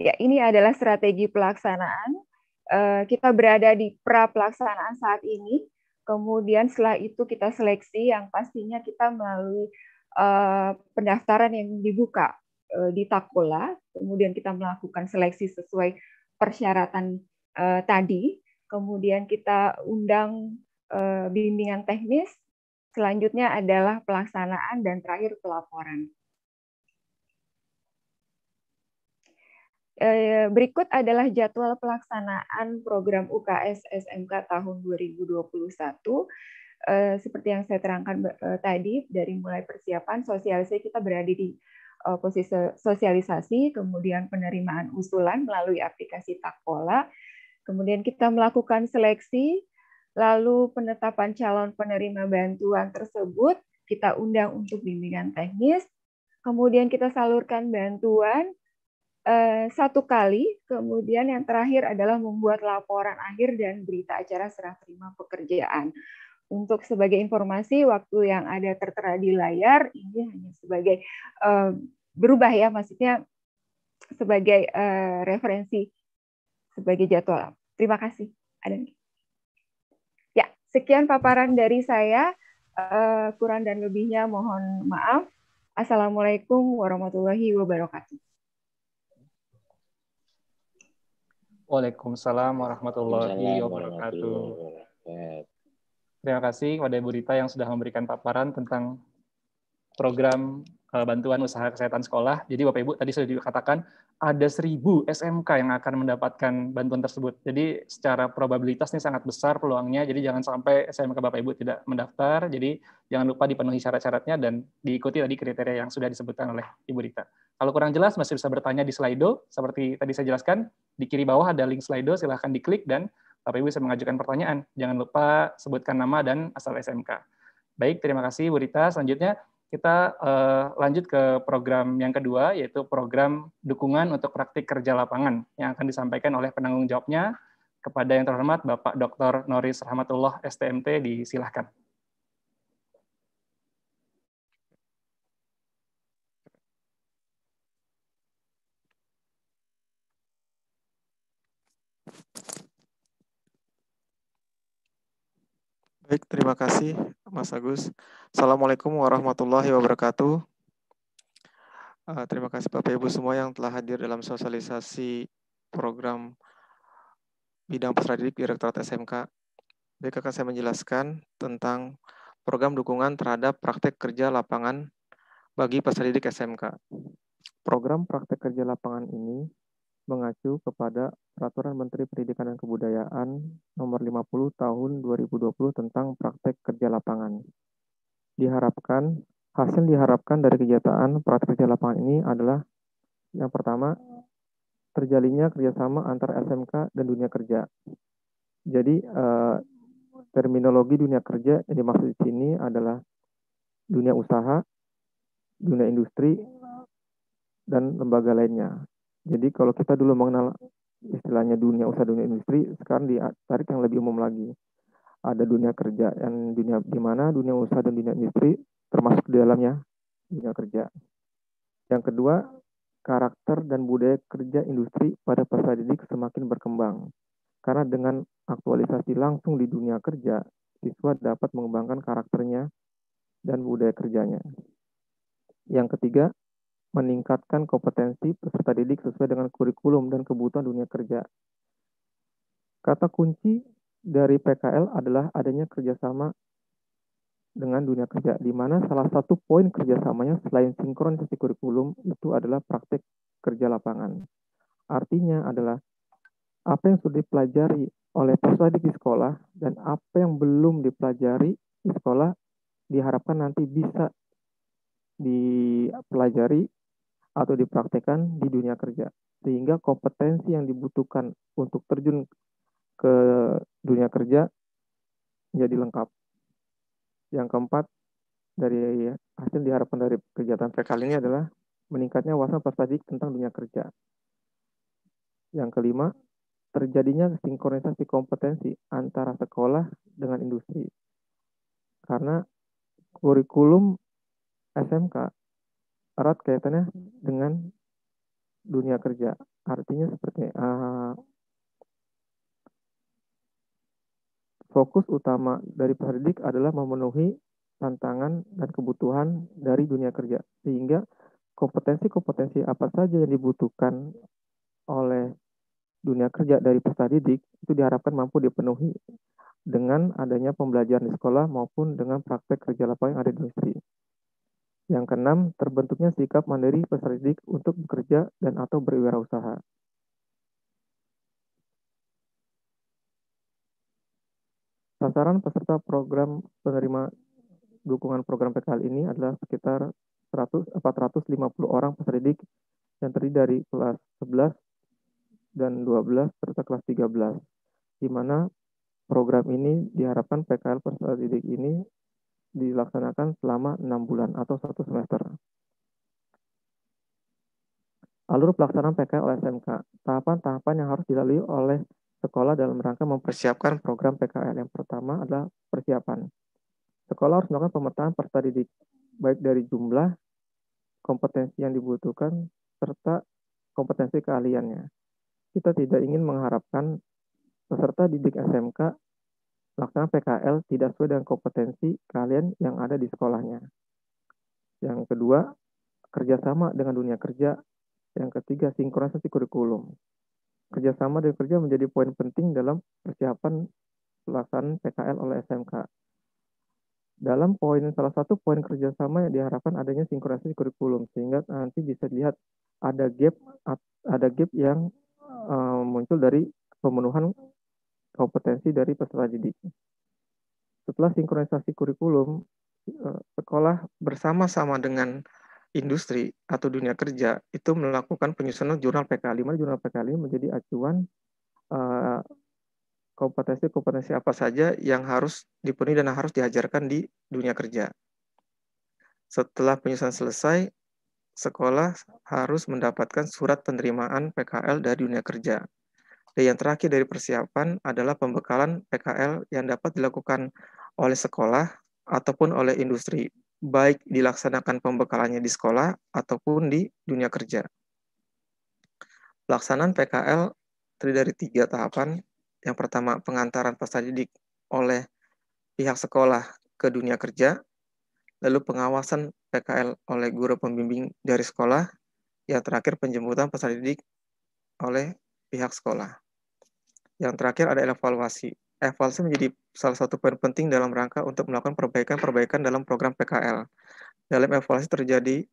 G: Ya, ini adalah strategi pelaksanaan. Eh, kita berada di pra pelaksanaan saat ini. Kemudian setelah itu kita seleksi yang pastinya kita melalui eh, pendaftaran yang dibuka eh, di Takola. Kemudian kita melakukan seleksi sesuai persyaratan tadi. Kemudian kita undang bimbingan teknis. Selanjutnya adalah pelaksanaan dan terakhir pelaporan. Eh, berikut adalah jadwal pelaksanaan program UKS SMK tahun 2021. Eh, seperti yang saya terangkan eh, tadi, dari mulai persiapan sosialisasi kita berada di posisi sosialisasi, kemudian penerimaan usulan melalui aplikasi Takola, kemudian kita melakukan seleksi, lalu penetapan calon penerima bantuan tersebut kita undang untuk bimbingan teknis, kemudian kita salurkan bantuan, Eh, satu kali, kemudian yang terakhir adalah membuat laporan akhir dan berita acara serah terima pekerjaan. Untuk sebagai informasi, waktu yang ada tertera di layar ini hanya sebagai eh, berubah ya, maksudnya sebagai eh, referensi sebagai jadwal. Terima kasih. Ada ya sekian paparan dari saya. Eh, kurang dan lebihnya mohon maaf. Assalamualaikum warahmatullahi wabarakatuh.
D: Waalaikumsalam warahmatullahi wabarakatuh. Terima kasih kepada ibu Rita yang sudah memberikan paparan tentang program Eh, bantuan usaha kesehatan sekolah. Jadi Bapak Ibu tadi sudah dikatakan ada 1000 SMK yang akan mendapatkan bantuan tersebut. Jadi secara probabilitas ini sangat besar peluangnya. Jadi jangan sampai SMK Bapak Ibu tidak mendaftar. Jadi jangan lupa dipenuhi syarat-syaratnya dan diikuti tadi kriteria yang sudah disebutkan oleh Ibu Rita. Kalau kurang jelas masih bisa bertanya di Slido seperti tadi saya jelaskan. Di kiri bawah ada link Slido, silahkan diklik dan Bapak Ibu bisa mengajukan pertanyaan. Jangan lupa sebutkan nama dan asal SMK. Baik, terima kasih Bu Rita. Selanjutnya kita uh, lanjut ke program yang kedua, yaitu program dukungan untuk praktik kerja lapangan yang akan disampaikan oleh penanggung jawabnya kepada yang terhormat Bapak Dr. Noris Rahmatullah STMT, disilahkan.
H: Baik, terima kasih Mas Agus. Assalamualaikum warahmatullahi wabarakatuh. Eh, terima kasih Bapak Ibu semua yang telah hadir dalam sosialisasi program bidang peserta didik Direktorat SMK. Baik, akan saya menjelaskan tentang program dukungan terhadap praktek kerja lapangan bagi peserta didik SMK. Program praktek kerja lapangan ini mengacu kepada Peraturan Menteri Pendidikan dan Kebudayaan Nomor 50 Tahun 2020 tentang Praktek Kerja Lapangan. Diharapkan hasil diharapkan dari kegiatan praktek kerja lapangan ini adalah yang pertama terjalinnya kerjasama antar SMK dan dunia kerja. Jadi eh, terminologi dunia kerja yang dimaksud di sini adalah dunia usaha, dunia industri, dan lembaga lainnya. Jadi kalau kita dulu mengenal istilahnya dunia usaha dunia industri, sekarang ditarik yang lebih umum lagi. Ada dunia kerja yang dunia di mana dunia usaha dan dunia industri termasuk di dalamnya dunia kerja. Yang kedua, karakter dan budaya kerja industri pada peserta didik semakin berkembang. Karena dengan aktualisasi langsung di dunia kerja, siswa dapat mengembangkan karakternya dan budaya kerjanya. Yang ketiga, meningkatkan kompetensi peserta didik sesuai dengan kurikulum dan kebutuhan dunia kerja. Kata kunci dari PKL adalah adanya kerjasama dengan dunia kerja, di mana salah satu poin kerjasamanya selain sinkronisasi kurikulum itu adalah praktek kerja lapangan. Artinya adalah apa yang sudah dipelajari oleh peserta didik di sekolah dan apa yang belum dipelajari di sekolah diharapkan nanti bisa dipelajari atau dipraktekkan di dunia kerja. Sehingga kompetensi yang dibutuhkan untuk terjun ke dunia kerja menjadi lengkap. Yang keempat, dari hasil diharapkan dari kegiatan vekal ini adalah meningkatnya wawasan prestasi tentang dunia kerja. Yang kelima, terjadinya sinkronisasi kompetensi antara sekolah dengan industri. Karena kurikulum SMK erat kaitannya hmm. dengan dunia kerja. Artinya seperti uh, fokus utama dari pendidik adalah memenuhi tantangan dan kebutuhan dari dunia kerja. Sehingga kompetensi-kompetensi apa saja yang dibutuhkan oleh dunia kerja dari peserta didik itu diharapkan mampu dipenuhi dengan adanya pembelajaran di sekolah maupun dengan praktek kerja lapangan yang ada di industri. Yang keenam, terbentuknya sikap mandiri peserta didik untuk bekerja dan atau berwirausaha. Sasaran peserta program penerima dukungan program PKL ini adalah sekitar 100, 450 orang peserta didik yang terdiri dari kelas 11 dan 12 serta kelas 13, di mana program ini diharapkan PKL peserta didik ini dilaksanakan selama enam bulan atau satu semester. Alur pelaksanaan PKL oleh SMK, tahapan-tahapan yang harus dilalui oleh sekolah dalam rangka mempersiapkan program PKL. Yang pertama adalah persiapan. Sekolah harus melakukan pemetaan peserta didik, baik dari jumlah, kompetensi yang dibutuhkan, serta kompetensi keahliannya. Kita tidak ingin mengharapkan peserta didik SMK Laksana PKL tidak sesuai dengan kompetensi kalian yang ada di sekolahnya. Yang kedua, kerjasama dengan dunia kerja. Yang ketiga, sinkronisasi kurikulum. Kerjasama dan kerja menjadi poin penting dalam persiapan pelaksanaan PKL oleh SMK. Dalam poin salah satu poin kerjasama yang diharapkan adanya sinkronisasi kurikulum sehingga nanti bisa dilihat ada gap ada gap yang uh, muncul dari pemenuhan kompetensi dari peserta didik Setelah sinkronisasi kurikulum, eh, sekolah bersama-sama dengan industri atau dunia kerja itu melakukan penyusunan jurnal PK5. Jurnal PK5 menjadi acuan eh, kompetensi-kompetensi apa saja yang harus dipenuhi dan harus diajarkan di dunia kerja. Setelah penyusunan selesai, sekolah harus mendapatkan surat penerimaan PKL dari dunia kerja dan yang terakhir dari persiapan adalah pembekalan PKL yang dapat dilakukan oleh sekolah ataupun oleh industri, baik dilaksanakan pembekalannya di sekolah ataupun di dunia kerja. Pelaksanaan PKL terdiri dari tiga tahapan. Yang pertama, pengantaran peserta didik oleh pihak sekolah ke dunia kerja, lalu pengawasan PKL oleh guru pembimbing dari sekolah, yang terakhir penjemputan peserta didik oleh pihak sekolah. Yang terakhir ada evaluasi. Evaluasi menjadi salah satu poin penting dalam rangka untuk melakukan perbaikan-perbaikan dalam program PKL. Dalam evaluasi terjadi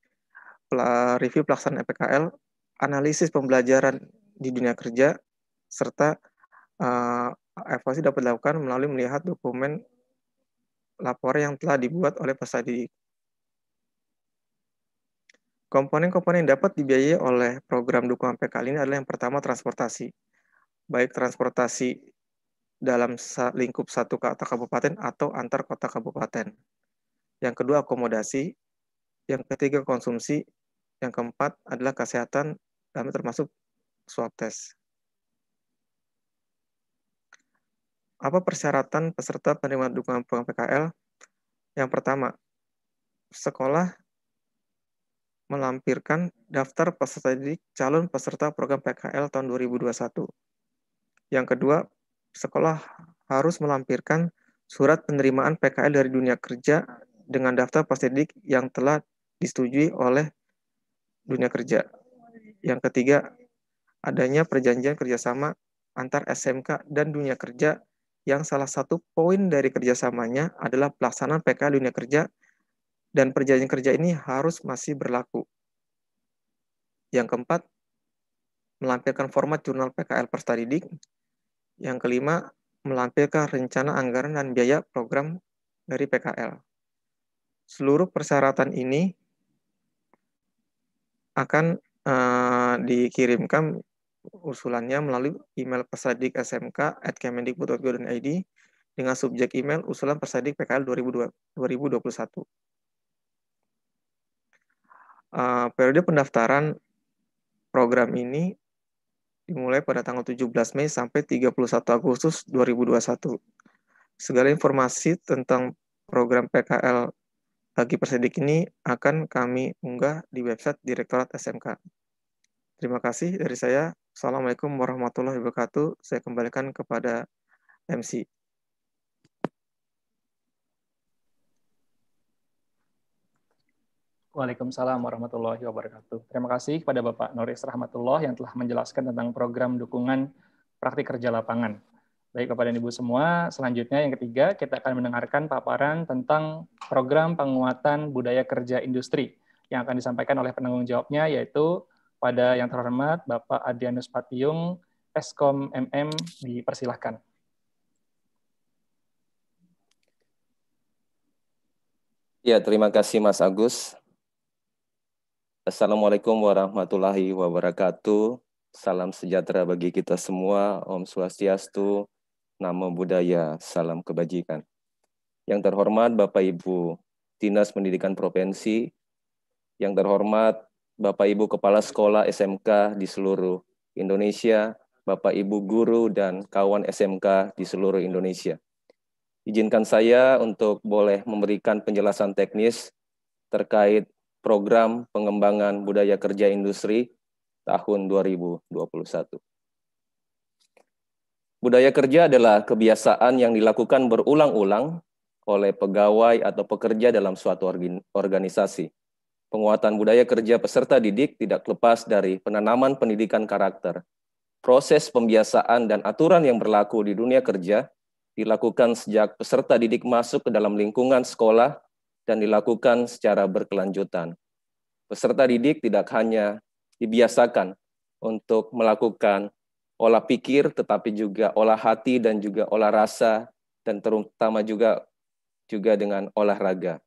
H: review pelaksanaan PKL, analisis pembelajaran di dunia kerja, serta uh, evaluasi dapat dilakukan melalui melihat dokumen laporan yang telah dibuat oleh peserta didik. Komponen-komponen yang dapat dibiayai oleh program dukungan PKL ini adalah yang pertama transportasi. Baik transportasi dalam lingkup satu kota kabupaten atau antar kota kabupaten. Yang kedua akomodasi, yang ketiga konsumsi, yang keempat adalah kesehatan dan termasuk swab test. Apa persyaratan peserta penerima dukungan program PKL? Yang pertama, sekolah melampirkan daftar peserta didik calon peserta program PKL tahun 2021. Yang kedua, sekolah harus melampirkan surat penerimaan PKL dari dunia kerja dengan daftar peserta didik yang telah disetujui oleh dunia kerja. Yang ketiga, adanya perjanjian kerjasama antar SMK dan dunia kerja yang salah satu poin dari kerjasamanya adalah pelaksanaan PKL dunia kerja dan perjanjian kerja ini harus masih berlaku. Yang keempat, melampirkan format jurnal PKL Perstadidik. Yang kelima, melampirkan rencana anggaran dan biaya program dari PKL. Seluruh persyaratan ini akan uh, dikirimkan usulannya melalui email persadik smk at kemendikbud.go.id dengan subjek email usulan persadik PKL 2021. Eh, periode pendaftaran program ini dimulai pada tanggal 17 Mei sampai 31 Agustus 2021. Segala informasi tentang program PKL bagi persedik ini akan kami unggah di website Direktorat SMK. Terima kasih dari saya. Assalamualaikum warahmatullahi wabarakatuh. Saya kembalikan kepada MC.
D: Waalaikumsalam warahmatullahi wabarakatuh. Terima kasih kepada Bapak Noris Rahmatullah yang telah menjelaskan tentang program dukungan praktik kerja lapangan. Baik Bapak dan Ibu semua, selanjutnya yang ketiga kita akan mendengarkan paparan tentang program penguatan budaya kerja industri yang akan disampaikan oleh penanggung jawabnya yaitu pada yang terhormat Bapak Adrianus Patiung, Eskom MM dipersilahkan.
I: Ya, terima kasih Mas Agus. Assalamualaikum warahmatullahi wabarakatuh. Salam sejahtera bagi kita semua. Om Swastiastu, nama budaya, Salam Kebajikan. Yang terhormat Bapak Ibu Dinas Pendidikan Provinsi, yang terhormat Bapak Ibu Kepala Sekolah SMK di seluruh Indonesia, Bapak Ibu guru dan kawan SMK di seluruh Indonesia. Izinkan saya untuk boleh memberikan penjelasan teknis terkait Program Pengembangan Budaya Kerja Industri tahun 2021. Budaya kerja adalah kebiasaan yang dilakukan berulang-ulang oleh pegawai atau pekerja dalam suatu organisasi. Penguatan budaya kerja peserta didik tidak lepas dari penanaman pendidikan karakter. Proses pembiasaan dan aturan yang berlaku di dunia kerja dilakukan sejak peserta didik masuk ke dalam lingkungan sekolah dan dilakukan secara berkelanjutan. Peserta didik tidak hanya dibiasakan untuk melakukan olah pikir, tetapi juga olah hati dan juga olah rasa, dan terutama juga juga dengan olahraga.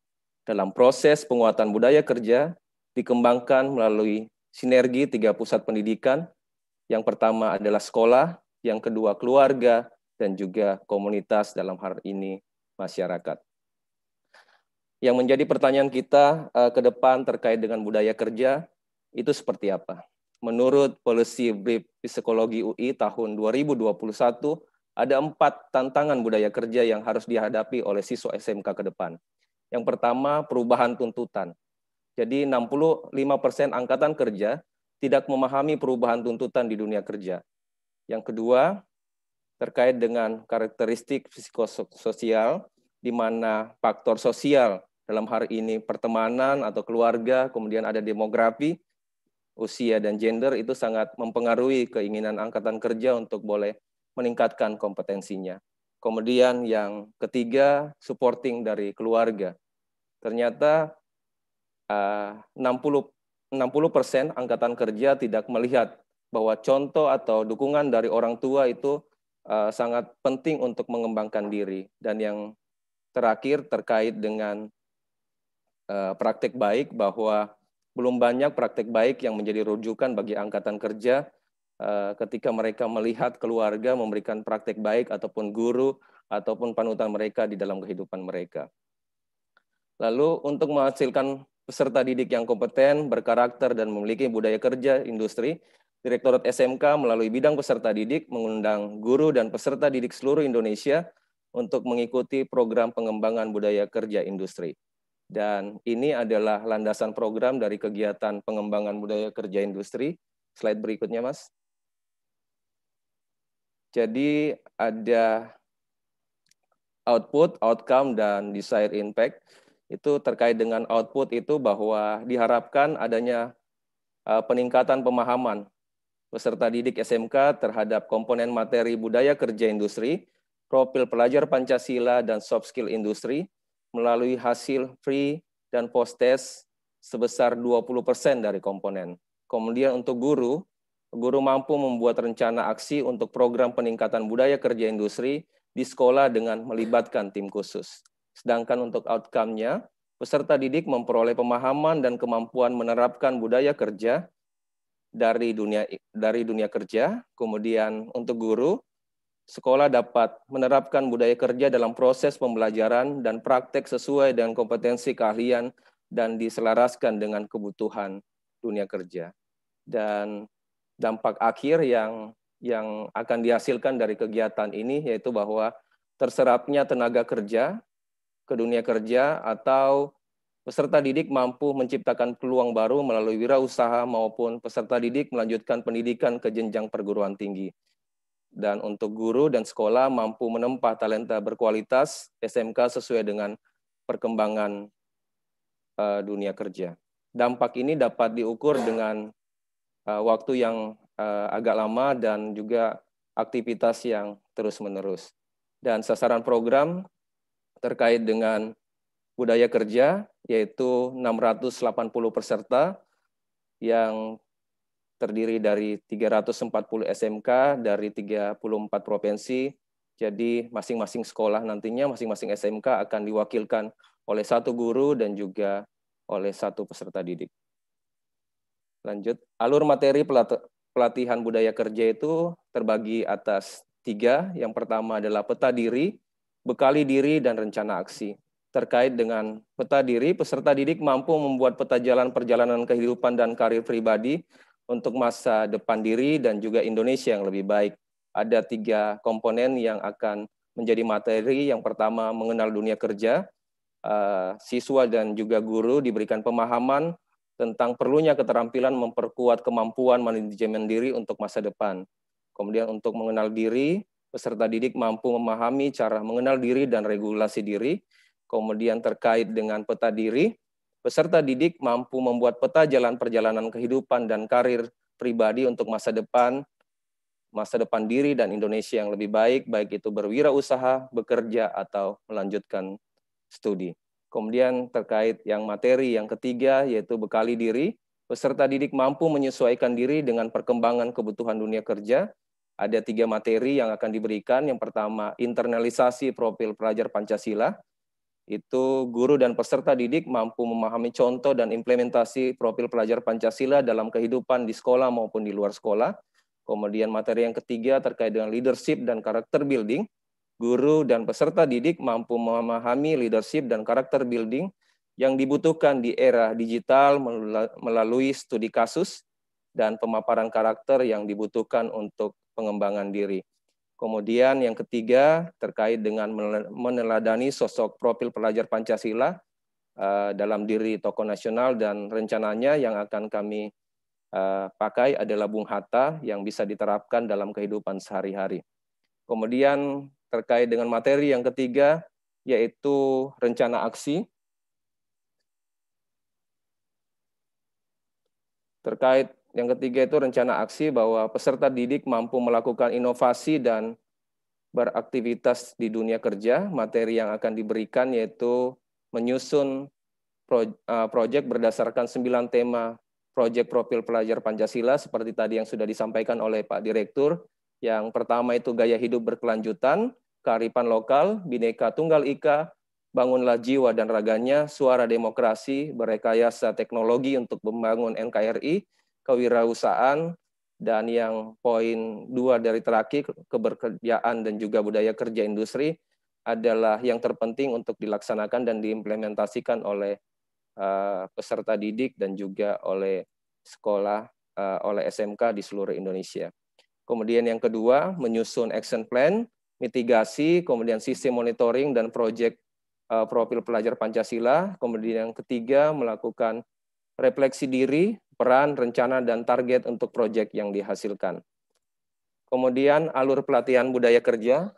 I: Dalam proses penguatan budaya kerja, dikembangkan melalui sinergi tiga pusat pendidikan. Yang pertama adalah sekolah, yang kedua keluarga, dan juga komunitas dalam hal ini masyarakat yang menjadi pertanyaan kita uh, ke depan terkait dengan budaya kerja itu seperti apa? Menurut polisi Brief Psikologi UI tahun 2021, ada empat tantangan budaya kerja yang harus dihadapi oleh siswa SMK ke depan. Yang pertama, perubahan tuntutan. Jadi 65% angkatan kerja tidak memahami perubahan tuntutan di dunia kerja. Yang kedua, terkait dengan karakteristik psikososial, di mana faktor sosial dalam hari ini pertemanan atau keluarga, kemudian ada demografi, usia dan gender itu sangat mempengaruhi keinginan angkatan kerja untuk boleh meningkatkan kompetensinya. Kemudian yang ketiga, supporting dari keluarga. Ternyata 60 eh, 60 persen angkatan kerja tidak melihat bahwa contoh atau dukungan dari orang tua itu eh, sangat penting untuk mengembangkan diri dan yang terakhir terkait dengan Eh, praktek baik bahwa belum banyak praktek baik yang menjadi rujukan bagi angkatan kerja eh, ketika mereka melihat keluarga memberikan praktek baik ataupun guru ataupun panutan mereka di dalam kehidupan mereka. Lalu untuk menghasilkan peserta didik yang kompeten, berkarakter, dan memiliki budaya kerja industri, Direktorat SMK melalui bidang peserta didik mengundang guru dan peserta didik seluruh Indonesia untuk mengikuti program pengembangan budaya kerja industri. Dan ini adalah landasan program dari kegiatan pengembangan budaya kerja industri. Slide berikutnya, Mas. Jadi ada output, outcome, dan desired impact. Itu terkait dengan output itu bahwa diharapkan adanya e, peningkatan pemahaman peserta didik SMK terhadap komponen materi budaya kerja industri, profil pelajar Pancasila, dan soft skill industri, melalui hasil free dan post-test sebesar 20% dari komponen. Kemudian untuk guru, guru mampu membuat rencana aksi untuk program peningkatan budaya kerja industri di sekolah dengan melibatkan tim khusus. Sedangkan untuk outcome-nya, peserta didik memperoleh pemahaman dan kemampuan menerapkan budaya kerja dari dunia dari dunia kerja. Kemudian untuk guru, sekolah dapat menerapkan budaya kerja dalam proses pembelajaran dan praktek sesuai dengan kompetensi keahlian dan diselaraskan dengan kebutuhan dunia kerja. Dan dampak akhir yang yang akan dihasilkan dari kegiatan ini yaitu bahwa terserapnya tenaga kerja ke dunia kerja atau peserta didik mampu menciptakan peluang baru melalui wirausaha maupun peserta didik melanjutkan pendidikan ke jenjang perguruan tinggi dan untuk guru dan sekolah mampu menempa talenta berkualitas SMK sesuai dengan perkembangan uh, dunia kerja. Dampak ini dapat diukur dengan uh, waktu yang uh, agak lama dan juga aktivitas yang terus-menerus. Dan sasaran program terkait dengan budaya kerja yaitu 680 peserta yang terdiri dari 340 SMK dari 34 provinsi. Jadi masing-masing sekolah nantinya, masing-masing SMK akan diwakilkan oleh satu guru dan juga oleh satu peserta didik. Lanjut, alur materi pelatihan budaya kerja itu terbagi atas tiga. Yang pertama adalah peta diri, bekali diri, dan rencana aksi. Terkait dengan peta diri, peserta didik mampu membuat peta jalan perjalanan kehidupan dan karir pribadi untuk masa depan diri dan juga Indonesia yang lebih baik. Ada tiga komponen yang akan menjadi materi. Yang pertama, mengenal dunia kerja. Eh, siswa dan juga guru diberikan pemahaman tentang perlunya keterampilan memperkuat kemampuan manajemen diri untuk masa depan. Kemudian untuk mengenal diri, peserta didik mampu memahami cara mengenal diri dan regulasi diri, kemudian terkait dengan peta diri, Peserta didik mampu membuat peta jalan perjalanan kehidupan dan karir pribadi untuk masa depan, masa depan diri dan Indonesia yang lebih baik, baik itu berwirausaha, bekerja, atau melanjutkan studi. Kemudian terkait yang materi yang ketiga, yaitu bekali diri, peserta didik mampu menyesuaikan diri dengan perkembangan kebutuhan dunia kerja. Ada tiga materi yang akan diberikan. Yang pertama, internalisasi profil pelajar Pancasila itu guru dan peserta didik mampu memahami contoh dan implementasi profil pelajar Pancasila dalam kehidupan di sekolah maupun di luar sekolah. Kemudian materi yang ketiga terkait dengan leadership dan karakter building. Guru dan peserta didik mampu memahami leadership dan karakter building yang dibutuhkan di era digital melalui studi kasus dan pemaparan karakter yang dibutuhkan untuk pengembangan diri. Kemudian yang ketiga terkait dengan meneladani sosok profil pelajar Pancasila eh, dalam diri tokoh nasional dan rencananya yang akan kami eh, pakai adalah Bung Hatta yang bisa diterapkan dalam kehidupan sehari-hari. Kemudian terkait dengan materi yang ketiga yaitu rencana aksi terkait yang ketiga itu rencana aksi bahwa peserta didik mampu melakukan inovasi dan beraktivitas di dunia kerja. Materi yang akan diberikan yaitu menyusun proyek eh, berdasarkan sembilan tema proyek profil pelajar Pancasila seperti tadi yang sudah disampaikan oleh Pak Direktur. Yang pertama itu gaya hidup berkelanjutan, kearifan lokal, bineka tunggal ika, bangunlah jiwa dan raganya, suara demokrasi, berekayasa teknologi untuk membangun NKRI, kewirausahaan, dan yang poin dua dari terakhir, keberkerjaan dan juga budaya kerja industri, adalah yang terpenting untuk dilaksanakan dan diimplementasikan oleh eh, peserta didik dan juga oleh sekolah, eh, oleh SMK di seluruh Indonesia. Kemudian yang kedua, menyusun action plan, mitigasi, kemudian sistem monitoring dan proyek eh, profil pelajar Pancasila. Kemudian yang ketiga, melakukan refleksi diri, peran, rencana, dan target untuk proyek yang dihasilkan. Kemudian alur pelatihan budaya kerja.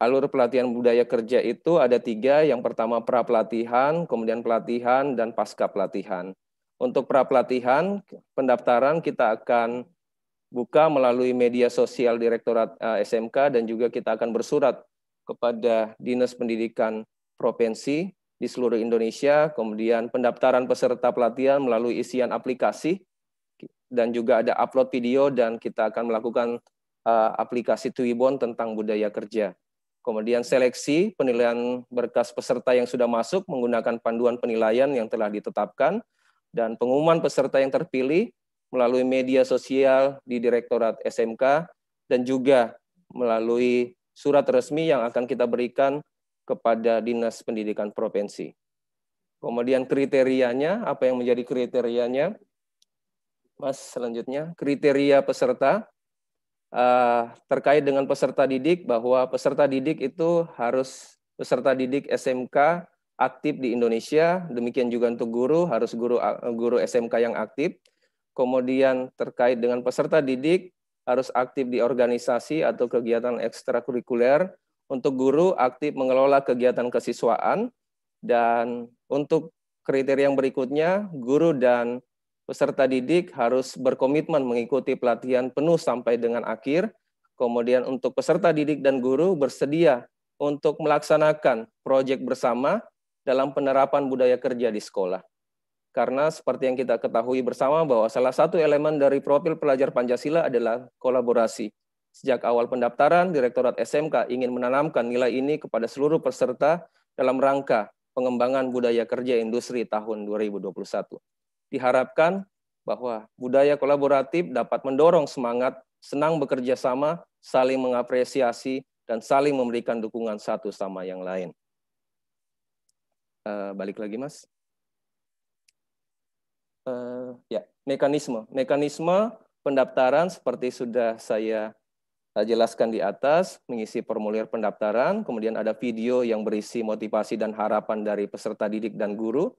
I: Alur pelatihan budaya kerja itu ada tiga. Yang pertama pra pelatihan, kemudian pelatihan, dan pasca pelatihan. Untuk pra pelatihan, pendaftaran kita akan buka melalui media sosial Direktorat eh, SMK dan juga kita akan bersurat kepada Dinas Pendidikan Provinsi di seluruh Indonesia, kemudian pendaftaran peserta pelatihan melalui isian aplikasi, dan juga ada upload video dan kita akan melakukan uh, aplikasi Twibbon tentang budaya kerja. Kemudian seleksi penilaian berkas peserta yang sudah masuk menggunakan panduan penilaian yang telah ditetapkan dan pengumuman peserta yang terpilih melalui media sosial di Direktorat SMK dan juga melalui surat resmi yang akan kita berikan kepada Dinas Pendidikan Provinsi. Kemudian kriterianya, apa yang menjadi kriterianya? Mas, selanjutnya kriteria peserta eh, terkait dengan peserta didik bahwa peserta didik itu harus peserta didik SMK aktif di Indonesia, demikian juga untuk guru harus guru eh, guru SMK yang aktif. Kemudian terkait dengan peserta didik harus aktif di organisasi atau kegiatan ekstrakurikuler untuk guru aktif mengelola kegiatan kesiswaan dan untuk kriteria yang berikutnya guru dan peserta didik harus berkomitmen mengikuti pelatihan penuh sampai dengan akhir. Kemudian untuk peserta didik dan guru bersedia untuk melaksanakan proyek bersama dalam penerapan budaya kerja di sekolah. Karena seperti yang kita ketahui bersama bahwa salah satu elemen dari profil pelajar Pancasila adalah kolaborasi. Sejak awal pendaftaran, Direktorat SMK ingin menanamkan nilai ini kepada seluruh peserta dalam rangka pengembangan budaya kerja industri tahun 2021. Diharapkan bahwa budaya kolaboratif dapat mendorong semangat senang bekerja sama, saling mengapresiasi, dan saling memberikan dukungan satu sama yang lain. Uh, balik lagi, Mas. Uh, ya, mekanisme. Mekanisme pendaftaran seperti sudah saya saya jelaskan di atas, mengisi formulir pendaftaran, kemudian ada video yang berisi motivasi dan harapan dari peserta didik dan guru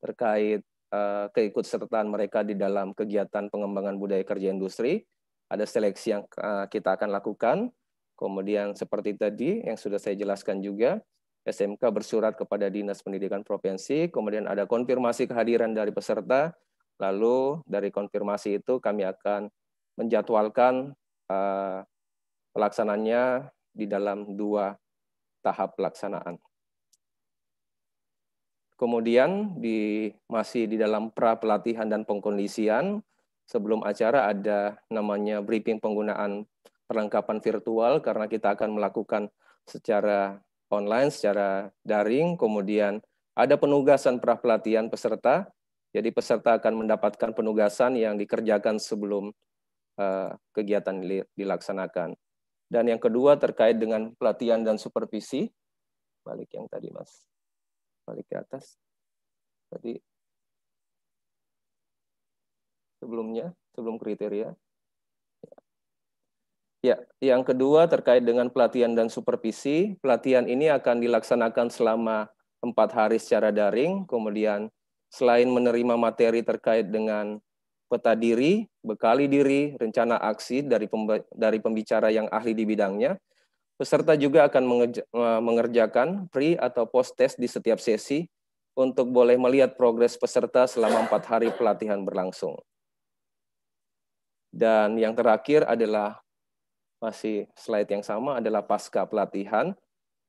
I: terkait eh, keikutsertaan mereka di dalam kegiatan pengembangan budaya kerja industri. Ada seleksi yang eh, kita akan lakukan. Kemudian seperti tadi yang sudah saya jelaskan juga, SMK bersurat kepada Dinas Pendidikan Provinsi, kemudian ada konfirmasi kehadiran dari peserta, lalu dari konfirmasi itu kami akan menjadwalkan eh, pelaksanaannya di dalam dua tahap pelaksanaan. Kemudian di masih di dalam pra pelatihan dan pengkondisian sebelum acara ada namanya briefing penggunaan perlengkapan virtual karena kita akan melakukan secara online, secara daring, kemudian ada penugasan pra pelatihan peserta. Jadi peserta akan mendapatkan penugasan yang dikerjakan sebelum uh, kegiatan dilaksanakan. Dan yang kedua terkait dengan pelatihan dan supervisi. Balik yang tadi, Mas. Balik ke atas. Tadi sebelumnya, sebelum kriteria. Ya, yang kedua terkait dengan pelatihan dan supervisi. Pelatihan ini akan dilaksanakan selama empat hari secara daring, kemudian selain menerima materi terkait dengan peta diri, bekali diri, rencana aksi dari dari pembicara yang ahli di bidangnya. Peserta juga akan mengerjakan pre atau post test di setiap sesi untuk boleh melihat progres peserta selama empat hari pelatihan berlangsung. Dan yang terakhir adalah masih slide yang sama adalah pasca pelatihan.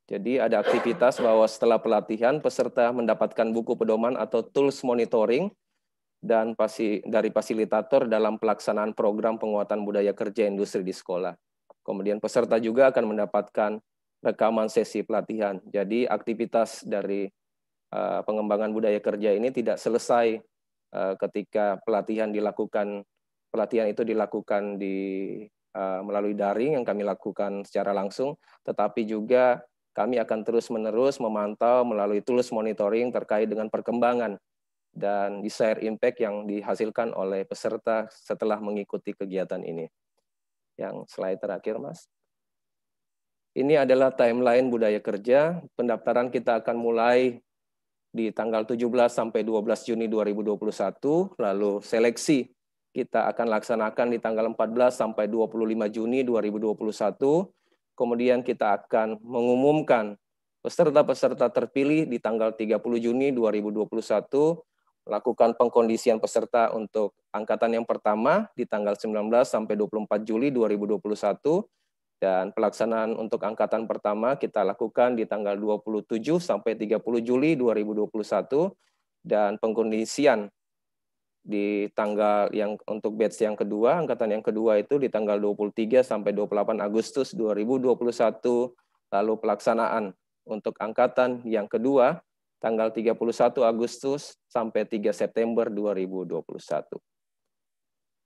I: Jadi ada aktivitas bahwa setelah pelatihan peserta mendapatkan buku pedoman atau tools monitoring dan dari fasilitator dalam pelaksanaan program penguatan budaya kerja industri di sekolah. Kemudian peserta juga akan mendapatkan rekaman sesi pelatihan. Jadi aktivitas dari eh, pengembangan budaya kerja ini tidak selesai eh, ketika pelatihan dilakukan pelatihan itu dilakukan di eh, melalui daring yang kami lakukan secara langsung, tetapi juga kami akan terus-menerus memantau melalui tools monitoring terkait dengan perkembangan dan desired impact yang dihasilkan oleh peserta setelah mengikuti kegiatan ini. Yang slide terakhir, Mas. Ini adalah timeline budaya kerja. Pendaftaran kita akan mulai di tanggal 17 sampai 12 Juni 2021, lalu seleksi kita akan laksanakan di tanggal 14 sampai 25 Juni 2021. Kemudian kita akan mengumumkan peserta-peserta terpilih di tanggal 30 Juni 2021 lakukan pengkondisian peserta untuk angkatan yang pertama di tanggal 19 sampai 24 Juli 2021 dan pelaksanaan untuk angkatan pertama kita lakukan di tanggal 27 sampai 30 Juli 2021 dan pengkondisian di tanggal yang untuk batch yang kedua, angkatan yang kedua itu di tanggal 23 sampai 28 Agustus 2021 lalu pelaksanaan untuk angkatan yang kedua tanggal 31 Agustus sampai 3 September 2021.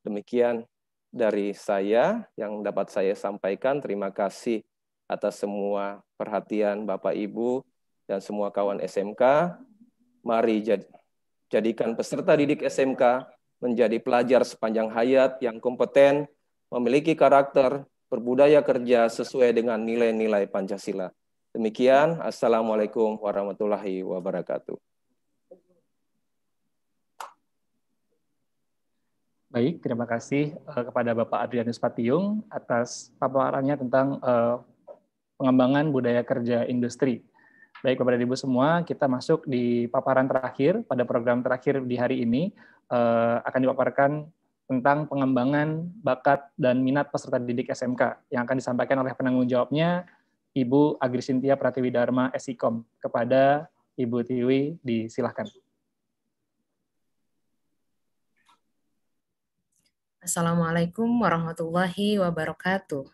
I: Demikian dari saya yang dapat saya sampaikan. Terima kasih atas semua perhatian Bapak Ibu dan semua kawan SMK. Mari jadikan peserta didik SMK menjadi pelajar sepanjang hayat yang kompeten, memiliki karakter, berbudaya kerja sesuai dengan nilai-nilai Pancasila. Demikian, Assalamualaikum warahmatullahi wabarakatuh.
D: Baik, terima kasih eh, kepada Bapak Adrianus Patiung atas paparannya tentang eh, pengembangan budaya kerja industri. Baik kepada Ibu semua, kita masuk di paparan terakhir pada program terakhir di hari ini eh, akan dipaparkan tentang pengembangan bakat dan minat peserta didik SMK yang akan disampaikan oleh penanggung jawabnya Ibu Agri Sintia Pratiwi Dharma SIKOM kepada Ibu Tiwi disilahkan.
J: Assalamualaikum warahmatullahi wabarakatuh.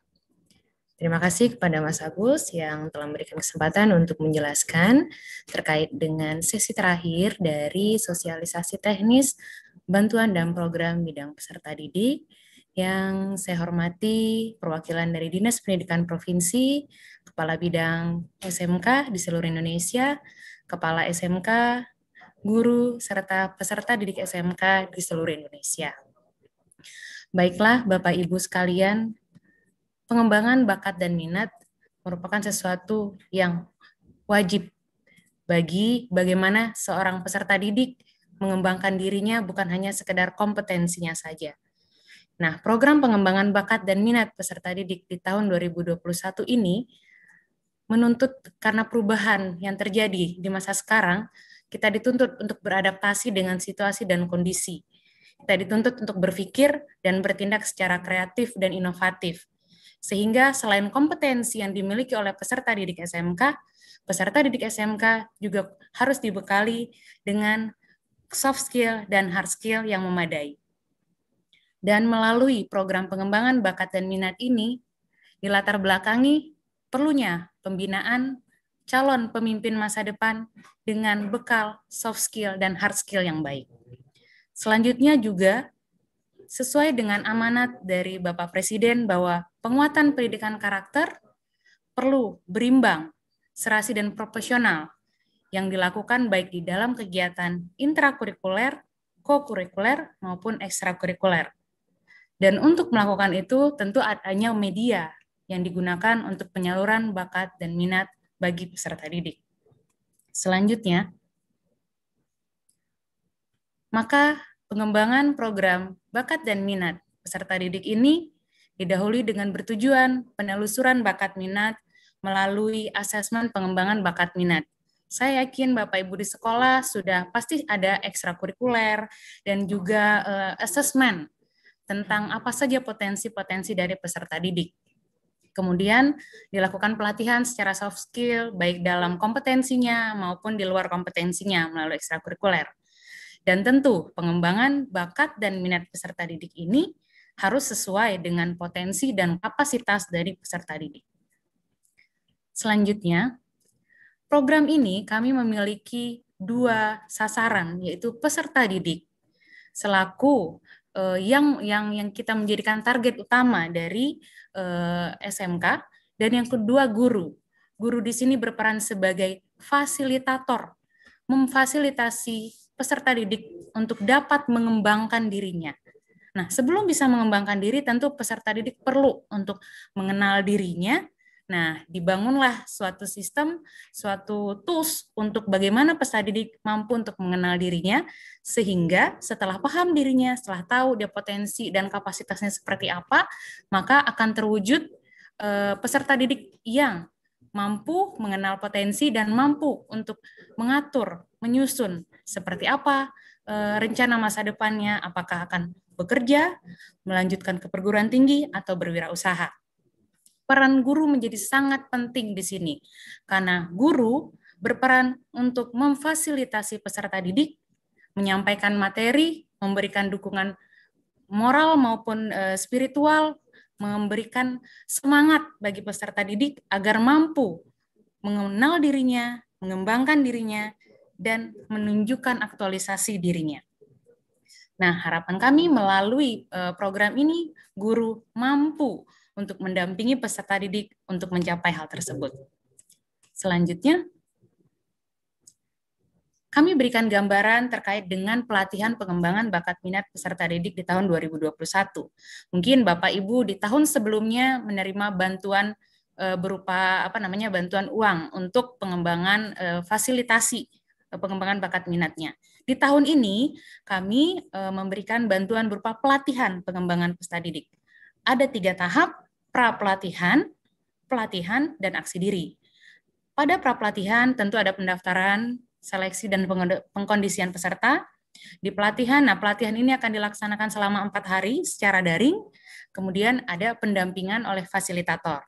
J: Terima kasih kepada Mas Agus yang telah memberikan kesempatan untuk menjelaskan terkait dengan sesi terakhir dari sosialisasi teknis bantuan dan program bidang peserta didik yang saya hormati perwakilan dari Dinas Pendidikan Provinsi, Kepala Bidang SMK di seluruh Indonesia, Kepala SMK, guru, serta peserta didik SMK di seluruh Indonesia. Baiklah Bapak Ibu sekalian, pengembangan bakat dan minat merupakan sesuatu yang wajib bagi bagaimana seorang peserta didik mengembangkan dirinya bukan hanya sekedar kompetensinya saja, Nah, program pengembangan bakat dan minat peserta didik di tahun 2021 ini menuntut karena perubahan yang terjadi di masa sekarang, kita dituntut untuk beradaptasi dengan situasi dan kondisi. Kita dituntut untuk berpikir dan bertindak secara kreatif dan inovatif. Sehingga selain kompetensi yang dimiliki oleh peserta didik SMK, peserta didik SMK juga harus dibekali dengan soft skill dan hard skill yang memadai. Dan melalui program pengembangan bakat dan minat ini, dilatar belakangi perlunya pembinaan calon pemimpin masa depan dengan bekal soft skill dan hard skill yang baik. Selanjutnya juga sesuai dengan amanat dari Bapak Presiden bahwa penguatan pendidikan karakter perlu berimbang, serasi dan profesional yang dilakukan baik di dalam kegiatan intrakurikuler, kokurikuler maupun ekstrakurikuler. Dan untuk melakukan itu tentu adanya media yang digunakan untuk penyaluran bakat dan minat bagi peserta didik. Selanjutnya, maka pengembangan program bakat dan minat peserta didik ini didahului dengan bertujuan penelusuran bakat minat melalui asesmen pengembangan bakat minat. Saya yakin Bapak Ibu di sekolah sudah pasti ada ekstrakurikuler dan juga uh, asesmen tentang hmm. apa saja potensi-potensi dari peserta didik. Kemudian dilakukan pelatihan secara soft skill, baik dalam kompetensinya maupun di luar kompetensinya melalui ekstrakurikuler. Dan tentu pengembangan bakat dan minat peserta didik ini harus sesuai dengan potensi dan kapasitas dari peserta didik. Selanjutnya, program ini kami memiliki dua sasaran, yaitu peserta didik selaku uh, yang yang yang kita menjadikan target utama dari uh, eh, SMK dan yang kedua guru. Guru di sini berperan sebagai fasilitator, memfasilitasi peserta didik untuk dapat mengembangkan dirinya. Nah, sebelum bisa mengembangkan diri tentu peserta didik perlu untuk mengenal dirinya, Nah, dibangunlah suatu sistem, suatu tools untuk bagaimana peserta didik mampu untuk mengenal dirinya, sehingga setelah paham dirinya, setelah tahu dia potensi dan kapasitasnya seperti apa, maka akan terwujud eh, peserta didik yang mampu mengenal potensi dan mampu untuk mengatur, menyusun seperti apa eh, rencana masa depannya, apakah akan bekerja, melanjutkan ke perguruan tinggi, atau berwirausaha peran guru menjadi sangat penting di sini. Karena guru berperan untuk memfasilitasi peserta didik, menyampaikan materi, memberikan dukungan moral maupun eh, spiritual, memberikan semangat bagi peserta didik agar mampu mengenal dirinya, mengembangkan dirinya, dan menunjukkan aktualisasi dirinya. Nah, harapan kami melalui eh, program ini guru mampu untuk mendampingi peserta didik untuk mencapai hal tersebut. Selanjutnya, kami berikan gambaran terkait dengan pelatihan pengembangan bakat minat peserta didik di tahun 2021. Mungkin Bapak Ibu di tahun sebelumnya menerima bantuan eh, berupa apa namanya bantuan uang untuk pengembangan eh, fasilitasi eh, pengembangan bakat minatnya. Di tahun ini kami memberikan bantuan berupa pelatihan pengembangan peserta didik. Ada tiga tahap pra pelatihan, dan aksi diri. Pada pra pelatihan tentu ada pendaftaran, seleksi, dan pengkondisian peserta. Di pelatihan, nah pelatihan ini akan dilaksanakan selama empat hari secara daring, kemudian ada pendampingan oleh fasilitator.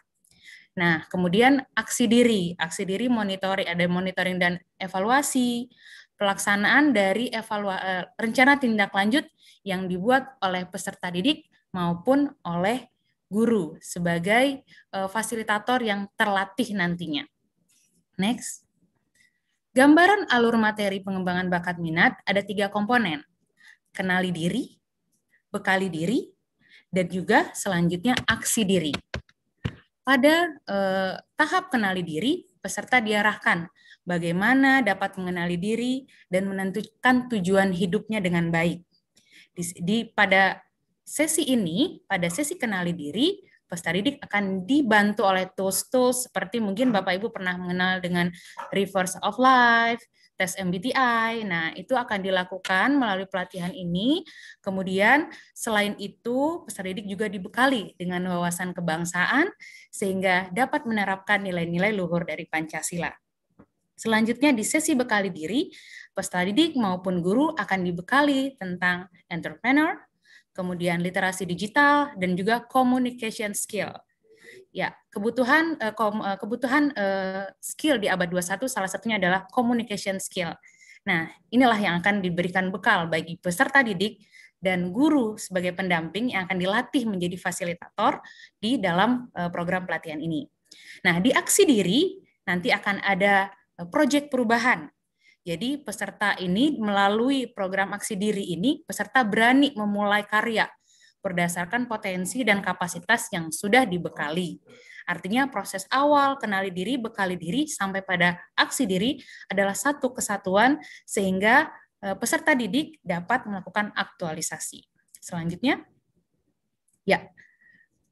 J: Nah, kemudian aksi diri, aksi diri monitoring, ada monitoring dan evaluasi, pelaksanaan dari evalua, eh, rencana tindak lanjut yang dibuat oleh peserta didik maupun oleh guru sebagai uh, fasilitator yang terlatih nantinya. Next. Gambaran alur materi pengembangan bakat minat ada tiga komponen. Kenali diri, bekali diri, dan juga selanjutnya aksi diri. Pada eh, tahap kenali diri, peserta diarahkan bagaimana dapat mengenali diri dan menentukan tujuan hidupnya dengan baik. Di, di pada sesi ini, pada sesi kenali diri, peserta didik akan dibantu oleh tools-tools seperti mungkin Bapak Ibu pernah mengenal dengan reverse of life, tes MBTI. Nah, itu akan dilakukan melalui pelatihan ini. Kemudian selain itu, peserta didik juga dibekali dengan wawasan kebangsaan sehingga dapat menerapkan nilai-nilai luhur dari Pancasila. Selanjutnya di sesi bekali diri, peserta didik maupun guru akan dibekali tentang entrepreneur, kemudian literasi digital, dan juga communication skill. Ya, kebutuhan eh, eh, kebutuhan eh, skill di abad 21 salah satunya adalah communication skill. Nah, inilah yang akan diberikan bekal bagi peserta didik dan guru sebagai pendamping yang akan dilatih menjadi fasilitator di dalam program pelatihan ini. Nah, di aksi diri nanti akan ada proyek perubahan jadi peserta ini melalui program aksi diri ini, peserta berani memulai karya berdasarkan potensi dan kapasitas yang sudah dibekali. Artinya proses awal, kenali diri, bekali diri, sampai pada aksi diri adalah satu kesatuan sehingga eh, peserta didik dapat melakukan aktualisasi. Selanjutnya, ya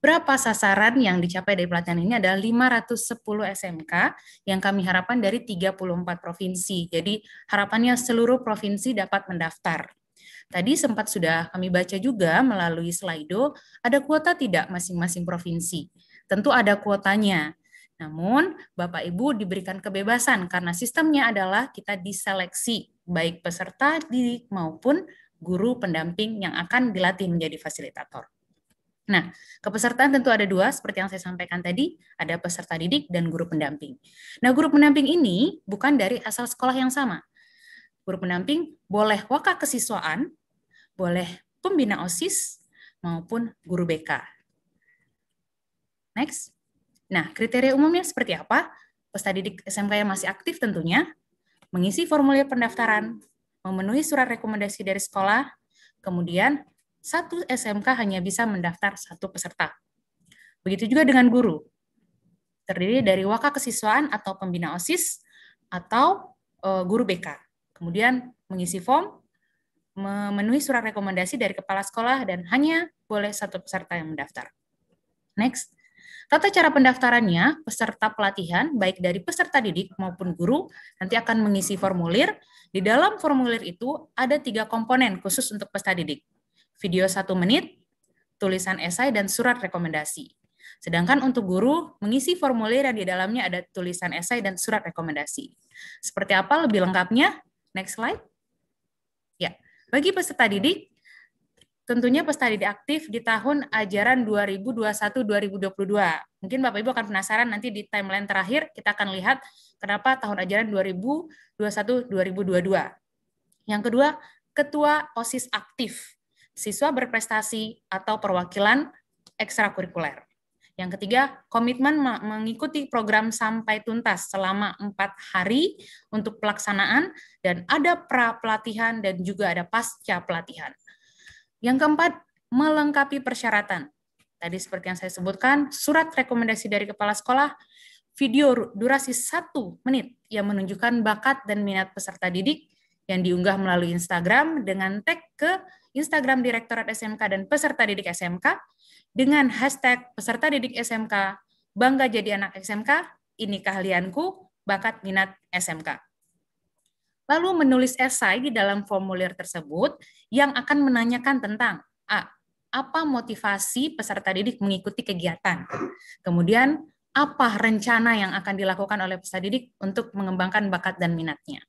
J: Berapa sasaran yang dicapai dari pelatihan ini adalah 510 SMK yang kami harapkan dari 34 provinsi. Jadi harapannya seluruh provinsi dapat mendaftar. Tadi sempat sudah kami baca juga melalui Slido, ada kuota tidak masing-masing provinsi? Tentu ada kuotanya. Namun, Bapak Ibu diberikan kebebasan karena sistemnya adalah kita diseleksi baik peserta didik maupun guru pendamping yang akan dilatih menjadi fasilitator. Nah, kepesertaan tentu ada dua, seperti yang saya sampaikan tadi, ada peserta didik dan guru pendamping. Nah, guru pendamping ini bukan dari asal sekolah yang sama. Guru pendamping boleh waka kesiswaan, boleh pembina OSIS, maupun guru BK. Next. Nah, kriteria umumnya seperti apa? Peserta didik SMK yang masih aktif tentunya, mengisi formulir pendaftaran, memenuhi surat rekomendasi dari sekolah, kemudian satu SMK hanya bisa mendaftar satu peserta. Begitu juga dengan guru. Terdiri dari waka kesiswaan atau pembina OSIS atau eh, guru BK. Kemudian mengisi form, memenuhi surat rekomendasi dari kepala sekolah dan hanya boleh satu peserta yang mendaftar. Next. Tata cara pendaftarannya, peserta pelatihan, baik dari peserta didik maupun guru, nanti akan mengisi formulir. Di dalam formulir itu ada tiga komponen khusus untuk peserta didik video satu menit, tulisan esai, dan surat rekomendasi. Sedangkan untuk guru, mengisi formulir yang di dalamnya ada tulisan esai dan surat rekomendasi. Seperti apa lebih lengkapnya? Next slide. Ya, bagi peserta didik, tentunya peserta didik aktif di tahun ajaran 2021-2022. Mungkin Bapak-Ibu akan penasaran nanti di timeline terakhir kita akan lihat kenapa tahun ajaran 2021-2022. Yang kedua, ketua OSIS aktif siswa berprestasi atau perwakilan ekstrakurikuler. Yang ketiga, komitmen mengikuti program sampai tuntas selama empat hari untuk pelaksanaan dan ada pra pelatihan dan juga ada pasca pelatihan. Yang keempat, melengkapi persyaratan. Tadi seperti yang saya sebutkan, surat rekomendasi dari kepala sekolah, video durasi satu menit yang menunjukkan bakat dan minat peserta didik yang diunggah melalui Instagram dengan tag ke Instagram Direktorat SMK dan peserta didik SMK dengan hashtag peserta didik SMK bangga jadi anak SMK, ini keahlianku, bakat minat SMK. Lalu menulis esai di dalam formulir tersebut yang akan menanyakan tentang A. Apa motivasi peserta didik mengikuti kegiatan? Kemudian, apa rencana yang akan dilakukan oleh peserta didik untuk mengembangkan bakat dan minatnya?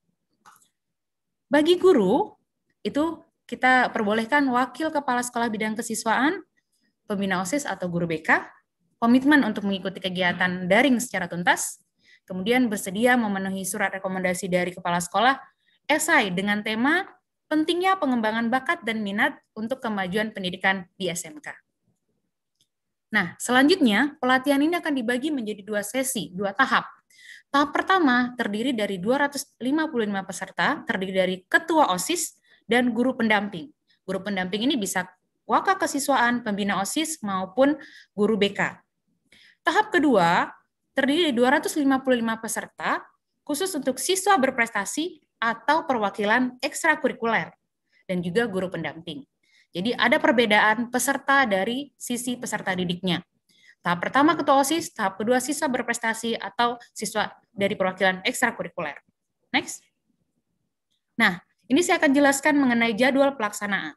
J: Bagi guru, itu kita perbolehkan wakil kepala sekolah bidang kesiswaan, pembina OSIS atau guru BK, komitmen untuk mengikuti kegiatan daring secara tuntas, kemudian bersedia memenuhi surat rekomendasi dari kepala sekolah, esai dengan tema pentingnya pengembangan bakat dan minat untuk kemajuan pendidikan di SMK. Nah, selanjutnya pelatihan ini akan dibagi menjadi dua sesi, dua tahap. Tahap pertama terdiri dari 255 peserta, terdiri dari ketua OSIS, dan guru pendamping. Guru pendamping ini bisa waka kesiswaan, pembina OSIS maupun guru BK. Tahap kedua terdiri dari 255 peserta khusus untuk siswa berprestasi atau perwakilan ekstrakurikuler dan juga guru pendamping. Jadi ada perbedaan peserta dari sisi peserta didiknya. Tahap pertama ketua OSIS, tahap kedua siswa berprestasi atau siswa dari perwakilan ekstrakurikuler. Next. Nah, ini saya akan jelaskan mengenai jadwal pelaksanaan.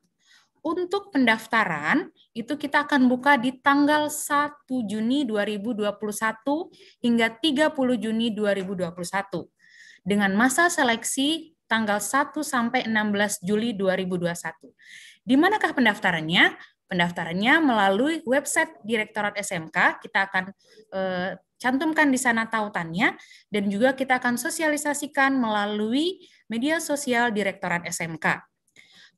J: Untuk pendaftaran, itu kita akan buka di tanggal 1 Juni 2021 hingga 30 Juni 2021 dengan masa seleksi tanggal 1 sampai 16 Juli 2021. Di manakah pendaftarannya? Pendaftarannya melalui website Direktorat SMK, kita akan eh, cantumkan di sana tautannya dan juga kita akan sosialisasikan melalui Media Sosial Direktorat SMK.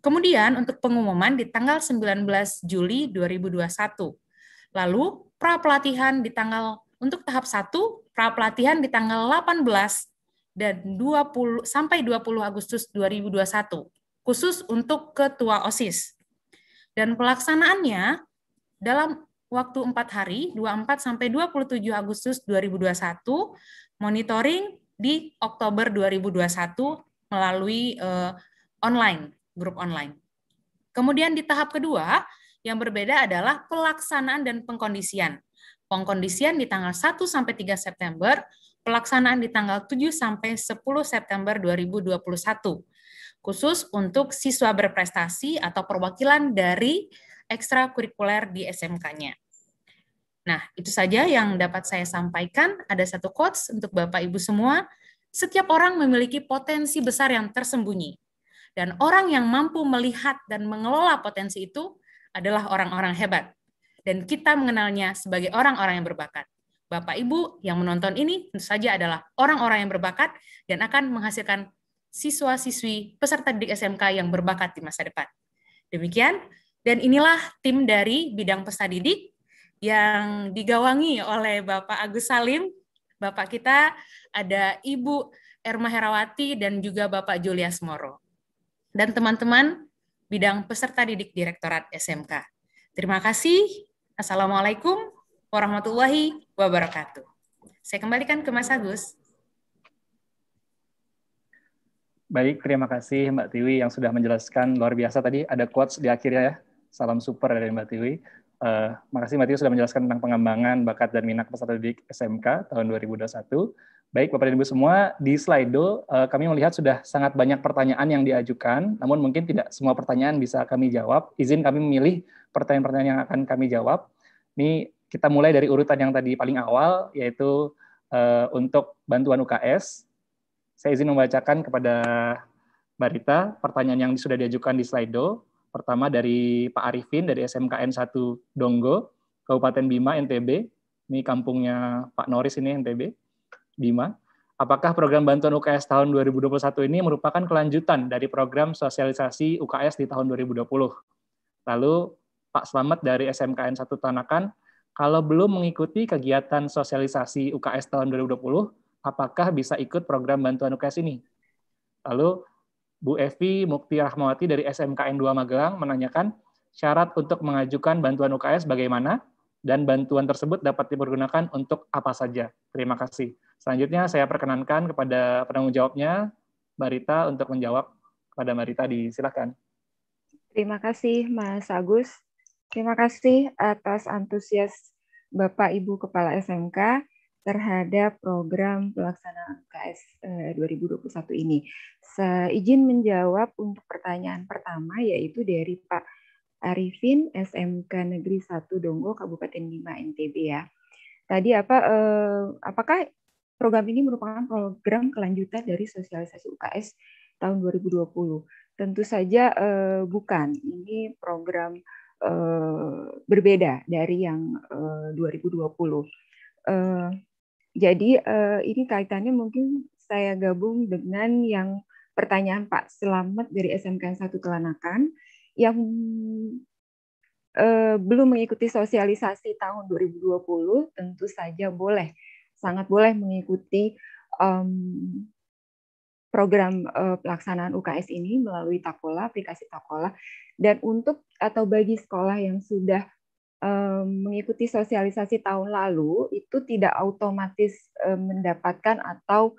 J: Kemudian untuk pengumuman di tanggal 19 Juli 2021. Lalu pra pelatihan di tanggal untuk tahap 1 pra pelatihan di tanggal 18 dan 20 sampai 20 Agustus 2021 khusus untuk ketua OSIS. Dan pelaksanaannya dalam waktu 4 hari 24 sampai 27 Agustus 2021, monitoring di Oktober 2021 melalui uh, online, grup online. Kemudian di tahap kedua, yang berbeda adalah pelaksanaan dan pengkondisian. Pengkondisian di tanggal 1 sampai 3 September, pelaksanaan di tanggal 7 sampai 10 September 2021. Khusus untuk siswa berprestasi atau perwakilan dari ekstrakurikuler di SMK-nya. Nah, itu saja yang dapat saya sampaikan. Ada satu quotes untuk Bapak Ibu semua. Setiap orang memiliki potensi besar yang tersembunyi, dan orang yang mampu melihat dan mengelola potensi itu adalah orang-orang hebat. Dan kita mengenalnya sebagai orang-orang yang berbakat. Bapak Ibu yang menonton ini tentu saja adalah orang-orang yang berbakat dan akan menghasilkan siswa-siswi peserta didik SMK yang berbakat di masa depan. Demikian, dan inilah tim dari bidang peserta didik yang digawangi oleh Bapak Agus Salim, Bapak kita ada Ibu Erma Herawati dan juga Bapak Julius Moro. Dan teman-teman bidang peserta didik Direktorat SMK. Terima kasih. Assalamualaikum warahmatullahi wabarakatuh. Saya kembalikan ke Mas Agus.
D: Baik, terima kasih Mbak Tiwi yang sudah menjelaskan luar biasa tadi ada quotes di akhirnya ya. Salam super dari Mbak Tiwi. Uh, makasih Mbak Tiwi sudah menjelaskan tentang pengembangan bakat dan minat peserta didik SMK tahun 2021. Baik, Bapak dan Ibu semua, di Slido eh, kami melihat sudah sangat banyak pertanyaan yang diajukan, namun mungkin tidak semua pertanyaan bisa kami jawab. Izin kami memilih pertanyaan-pertanyaan yang akan kami jawab. Ini kita mulai dari urutan yang tadi paling awal, yaitu eh, untuk bantuan UKS. Saya izin membacakan kepada Barita pertanyaan yang sudah diajukan di Slido. Pertama dari Pak Arifin dari SMKN 1 Donggo, Kabupaten Bima, NTB. Ini kampungnya Pak Noris ini NTB. Bima, apakah program bantuan UKS tahun 2021 ini merupakan kelanjutan dari program sosialisasi UKS di tahun 2020? Lalu Pak Selamat dari SMKN 1 Tanakan, kalau belum mengikuti kegiatan sosialisasi UKS tahun 2020, apakah bisa ikut program bantuan UKS ini? Lalu Bu Evi Mukti Rahmawati dari SMKN 2 Magelang menanyakan, syarat untuk mengajukan bantuan UKS bagaimana? Dan bantuan tersebut dapat dipergunakan untuk apa saja? Terima kasih. Selanjutnya saya perkenankan kepada penanggung jawabnya, Barita untuk menjawab kepada Mbak Rita. Disilakan.
G: Terima kasih, Mas Agus. Terima kasih atas antusias Bapak Ibu Kepala SMK terhadap program pelaksanaan KS 2021 eh, ini. Seizin menjawab untuk pertanyaan pertama yaitu dari Pak Arifin SMK Negeri 1 Donggo Kabupaten Bima NTB ya. Tadi apa eh, apakah Program ini merupakan program kelanjutan dari sosialisasi UKS tahun 2020. Tentu saja eh, bukan, ini program eh, berbeda dari yang eh, 2020. Eh, jadi eh, ini kaitannya mungkin saya gabung dengan yang pertanyaan Pak Selamat dari SMK 1 Kelanakan yang eh, belum mengikuti sosialisasi tahun 2020 tentu saja boleh sangat boleh mengikuti um, program uh, pelaksanaan UKS ini melalui Takola, aplikasi Takola. Dan untuk atau bagi sekolah yang sudah um, mengikuti sosialisasi tahun lalu, itu tidak otomatis um, mendapatkan atau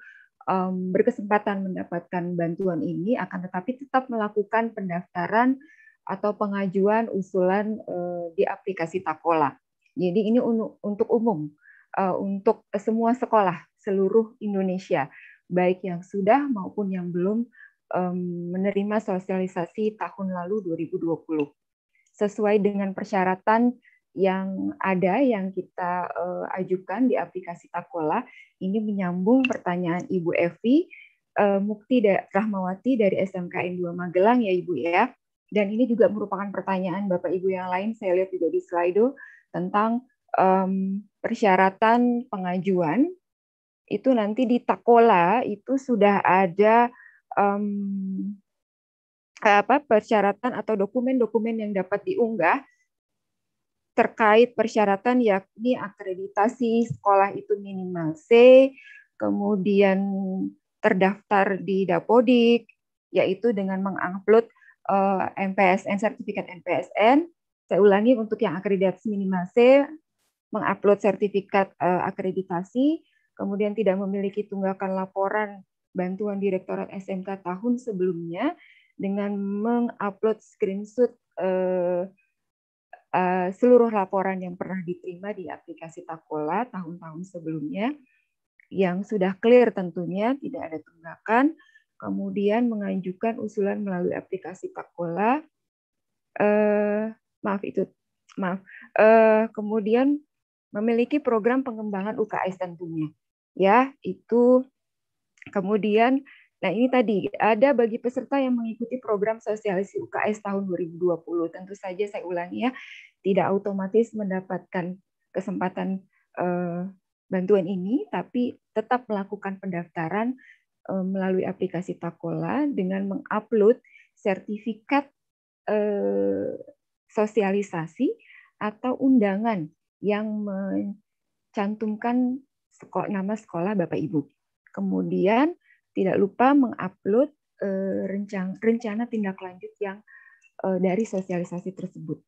G: um, berkesempatan mendapatkan bantuan ini, akan tetapi tetap melakukan pendaftaran atau pengajuan usulan uh, di aplikasi Takola. Jadi ini untuk umum Eh, untuk semua sekolah seluruh Indonesia, baik yang sudah maupun yang belum menerima sosialisasi tahun lalu 2020. Sesuai dengan persyaratan yang ada yang kita uh, ajukan di aplikasi Takola, ini menyambung pertanyaan Ibu Evi uh, Mukti Rahmawati dari SMKN 2 Magelang ya Ibu ya. Dan ini juga merupakan pertanyaan Bapak Ibu yang lain saya lihat juga di Slido tentang um, persyaratan pengajuan itu nanti di Takola itu sudah ada um, apa persyaratan atau dokumen-dokumen yang dapat diunggah terkait persyaratan yakni akreditasi sekolah itu minimal C, kemudian terdaftar di Dapodik yaitu dengan mengupload eh, MPSN sertifikat MPSN. Saya ulangi untuk yang akreditasi minimal C mengupload sertifikat uh, akreditasi, kemudian tidak memiliki tunggakan laporan bantuan Direktorat SMK tahun sebelumnya dengan mengupload screenshot uh, uh, seluruh laporan yang pernah diterima di aplikasi Takola tahun-tahun sebelumnya yang sudah clear tentunya tidak ada tunggakan, kemudian mengajukan usulan melalui aplikasi Takola. Uh, maaf itu maaf. Uh, kemudian memiliki program pengembangan UKS tentunya. Ya, itu kemudian nah ini tadi ada bagi peserta yang mengikuti program sosialisasi UKS tahun 2020. Tentu saja saya ulangi ya, tidak otomatis mendapatkan kesempatan eh, bantuan ini tapi tetap melakukan pendaftaran eh, melalui aplikasi Takola dengan mengupload sertifikat eh, sosialisasi atau undangan yang mencantumkan sekolah, nama sekolah Bapak Ibu. Kemudian tidak lupa mengupload uh, eh, rencana, rencana tindak lanjut yang uh, dari sosialisasi tersebut.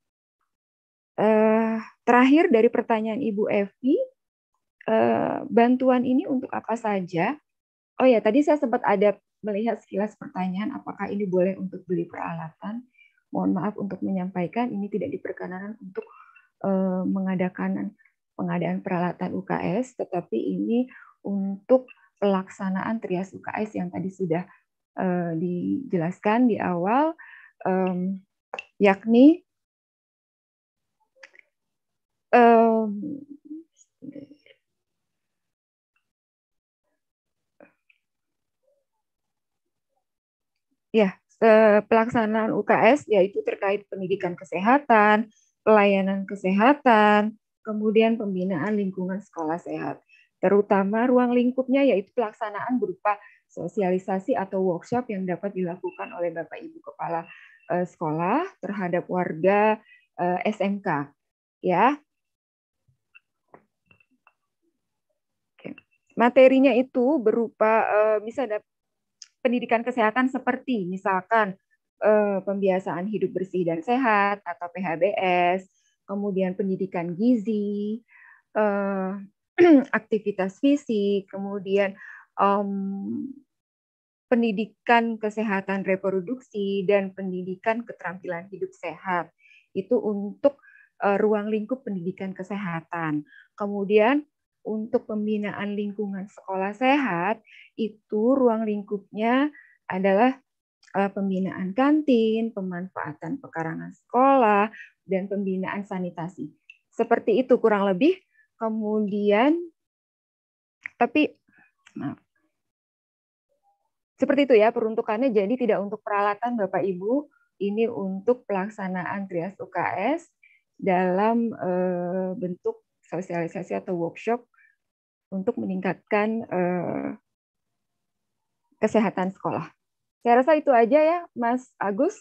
G: Uh, terakhir dari pertanyaan Ibu Evi, uh, bantuan ini untuk apa saja? Oh ya, tadi saya sempat ada melihat sekilas pertanyaan apakah ini boleh untuk beli peralatan. Mohon maaf untuk menyampaikan ini tidak diperkenankan untuk Eh, mengadakan pengadaan peralatan UKS, tetapi ini untuk pelaksanaan trias UKS yang tadi sudah eh, dijelaskan di awal, yakni ya eh, pelaksanaan UKS yaitu terkait pendidikan kesehatan, pelayanan kesehatan, kemudian pembinaan lingkungan sekolah sehat. Terutama ruang lingkupnya yaitu pelaksanaan berupa sosialisasi atau workshop yang dapat dilakukan oleh Bapak Ibu kepala eh, sekolah terhadap warga eh, SMK ya. Materinya itu berupa eh, bisa ada pendidikan kesehatan seperti misalkan eh, pembiasaan hidup bersih dan sehat atau PHBS, kemudian pendidikan gizi, eh, aktivitas fisik, kemudian um, pendidikan kesehatan reproduksi dan pendidikan keterampilan hidup sehat. Itu untuk uh, ruang lingkup pendidikan kesehatan. Kemudian untuk pembinaan lingkungan sekolah sehat itu ruang lingkupnya adalah Eh, pembinaan kantin, pemanfaatan pekarangan sekolah, dan pembinaan sanitasi. Seperti itu kurang lebih. Kemudian, tapi maaf. seperti itu ya peruntukannya. Jadi tidak untuk peralatan Bapak Ibu, ini untuk pelaksanaan trias UKS dalam eh, bentuk sosialisasi atau workshop untuk meningkatkan eh, kesehatan sekolah. Saya rasa itu aja ya, Mas Agus.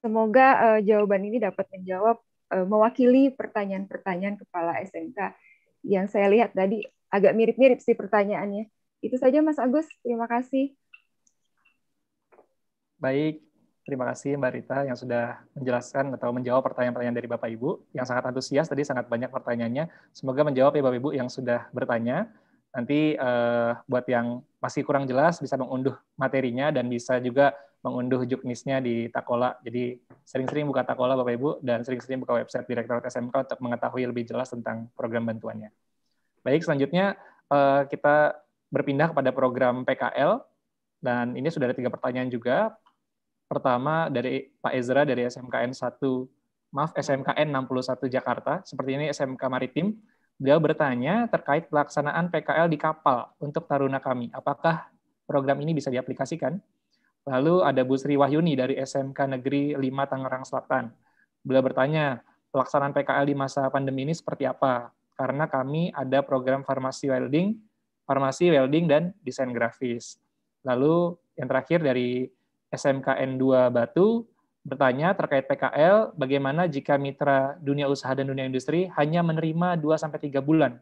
G: Semoga uh, jawaban ini dapat menjawab uh, mewakili pertanyaan-pertanyaan kepala SMK yang saya lihat tadi agak mirip-mirip sih pertanyaannya. Itu saja Mas Agus, terima kasih.
D: Baik, terima kasih Mbak Rita yang sudah menjelaskan atau menjawab pertanyaan-pertanyaan dari Bapak Ibu yang sangat antusias tadi sangat banyak pertanyaannya. Semoga menjawab ya Bapak Ibu yang sudah bertanya. Nanti uh, buat yang masih kurang jelas bisa mengunduh materinya dan bisa juga mengunduh juknisnya di Takola. Jadi sering-sering buka Takola Bapak Ibu dan sering-sering buka website Direktorat SMK untuk mengetahui lebih jelas tentang program bantuannya. Baik, selanjutnya uh, kita berpindah kepada program PKL dan ini sudah ada tiga pertanyaan juga. Pertama dari Pak Ezra dari SMKN 1 maaf SMKN 61 Jakarta. Seperti ini SMK Maritim Beliau bertanya terkait pelaksanaan PKL di kapal untuk Taruna kami. Apakah program ini bisa diaplikasikan? Lalu ada Bu Sri Wahyuni dari SMK Negeri 5 Tangerang Selatan. Beliau bertanya, pelaksanaan PKL di masa pandemi ini seperti apa? Karena kami ada program farmasi welding, farmasi welding dan desain grafis. Lalu yang terakhir dari SMKN 2 Batu, bertanya terkait PKL, bagaimana jika mitra dunia usaha dan dunia industri hanya menerima 2-3 bulan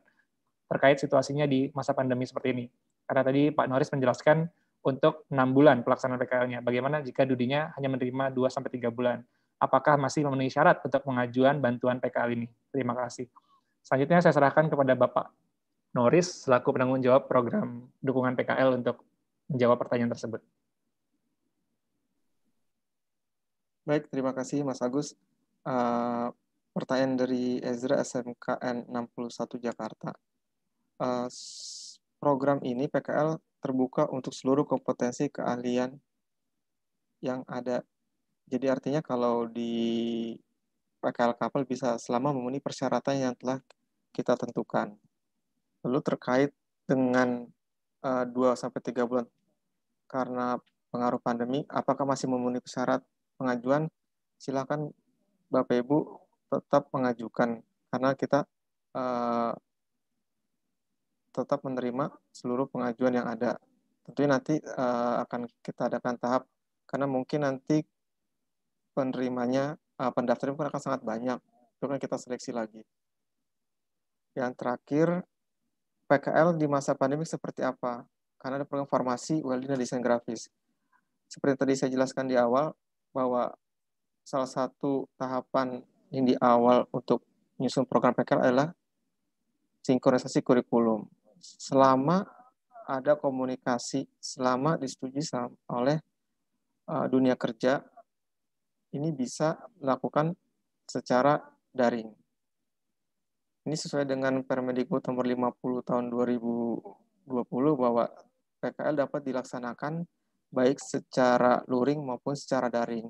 D: terkait situasinya di masa pandemi seperti ini. Karena tadi Pak Noris menjelaskan untuk 6 bulan pelaksanaan PKL-nya, bagaimana jika dudinya hanya menerima 2-3 bulan. Apakah masih memenuhi syarat untuk pengajuan bantuan PKL ini? Terima kasih. Selanjutnya saya serahkan kepada Bapak Noris selaku penanggung jawab program dukungan PKL untuk menjawab pertanyaan tersebut.
H: Baik, terima kasih Mas Agus. Uh, pertanyaan dari Ezra SMKN 61 Jakarta. Uh, program ini PKL terbuka untuk seluruh kompetensi keahlian yang ada. Jadi artinya kalau di PKL kapal bisa selama memenuhi persyaratan yang telah kita tentukan. Lalu terkait dengan uh, 2 3 bulan karena pengaruh pandemi, apakah masih memenuhi persyaratan pengajuan silakan Bapak Ibu tetap mengajukan karena kita uh, tetap menerima seluruh pengajuan yang ada. Tentunya nanti uh, akan kita adakan tahap karena mungkin nanti penerimanya uh, eh, pendaftarnya mungkin akan sangat banyak. Itu kan kita seleksi lagi. Yang terakhir PKL di masa pandemi seperti apa? Karena ada program formasi welding, dan desain grafis. Seperti yang tadi saya jelaskan di awal, bahwa salah satu tahapan yang di awal untuk menyusun program PKL adalah sinkronisasi kurikulum. Selama ada komunikasi, selama disetujui oleh eh, dunia kerja, ini bisa dilakukan secara daring. Ini sesuai dengan Permendikbud nomor 50 tahun 2020 bahwa PKL dapat dilaksanakan baik secara luring maupun secara daring.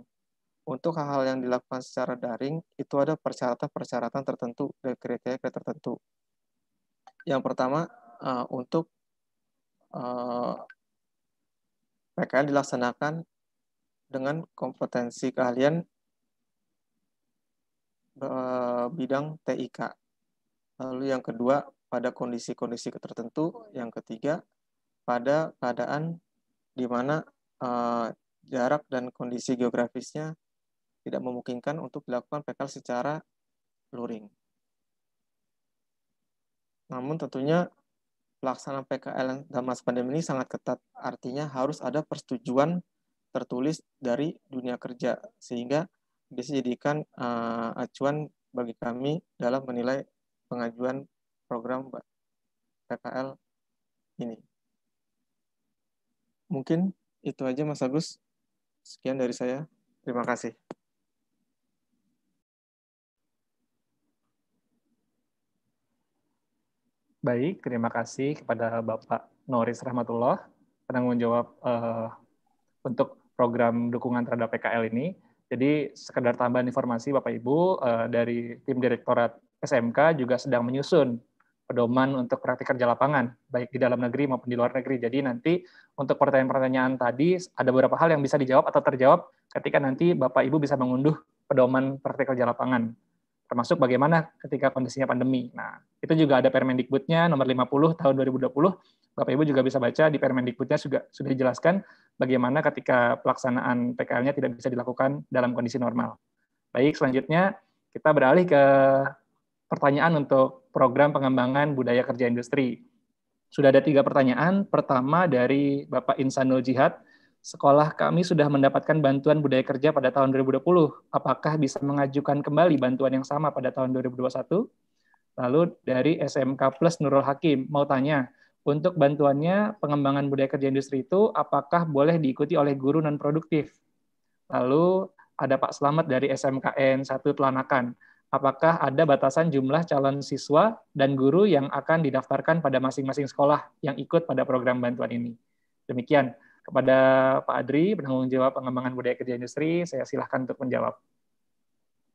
H: Untuk hal-hal yang dilakukan secara daring, itu ada persyaratan-persyaratan tertentu dan kriteria-kriteria tertentu. Yang pertama, eh, untuk uh, eh, PKL dilaksanakan dengan kompetensi keahlian eh, bidang TIK. Lalu yang kedua, pada kondisi-kondisi tertentu. Yang ketiga, pada keadaan di mana uh, jarak dan kondisi geografisnya tidak memungkinkan untuk dilakukan PKL secara luring. Namun tentunya pelaksanaan PKL dalam masa pandemi ini sangat ketat. Artinya harus ada persetujuan tertulis dari dunia kerja sehingga bisa dijadikan uh, acuan bagi kami dalam menilai pengajuan program PKL ini mungkin itu aja Mas Agus. Sekian dari saya. Terima kasih.
D: Baik, terima kasih kepada Bapak Noris Rahmatullah penanggung jawab uh, untuk program dukungan terhadap PKL ini. Jadi sekedar tambahan informasi Bapak Ibu uh, dari tim Direktorat SMK juga sedang menyusun pedoman untuk praktik kerja lapangan, baik di dalam negeri maupun di luar negeri. Jadi nanti untuk pertanyaan-pertanyaan tadi, ada beberapa hal yang bisa dijawab atau terjawab ketika nanti Bapak Ibu bisa mengunduh pedoman praktik kerja lapangan, termasuk bagaimana ketika kondisinya pandemi. Nah, itu juga ada Permendikbudnya nomor 50 tahun 2020, Bapak Ibu juga bisa baca di Permendikbudnya juga sudah dijelaskan bagaimana ketika pelaksanaan PKL-nya tidak bisa dilakukan dalam kondisi normal. Baik, selanjutnya kita beralih ke pertanyaan untuk program pengembangan budaya kerja industri. Sudah ada tiga pertanyaan. Pertama dari Bapak Insanul Jihad, sekolah kami sudah mendapatkan bantuan budaya kerja pada tahun 2020. Apakah bisa mengajukan kembali bantuan yang sama pada tahun 2021? Lalu dari SMK Plus Nurul Hakim, mau tanya, untuk bantuannya pengembangan budaya kerja industri itu apakah boleh diikuti oleh guru non produktif? Lalu ada Pak Selamat dari SMKN 1 Telanakan apakah ada batasan jumlah calon siswa dan guru yang akan didaftarkan pada masing-masing sekolah yang ikut pada program bantuan ini. Demikian. Kepada Pak Adri, penanggung jawab pengembangan
I: budaya kerja industri, saya silahkan untuk menjawab.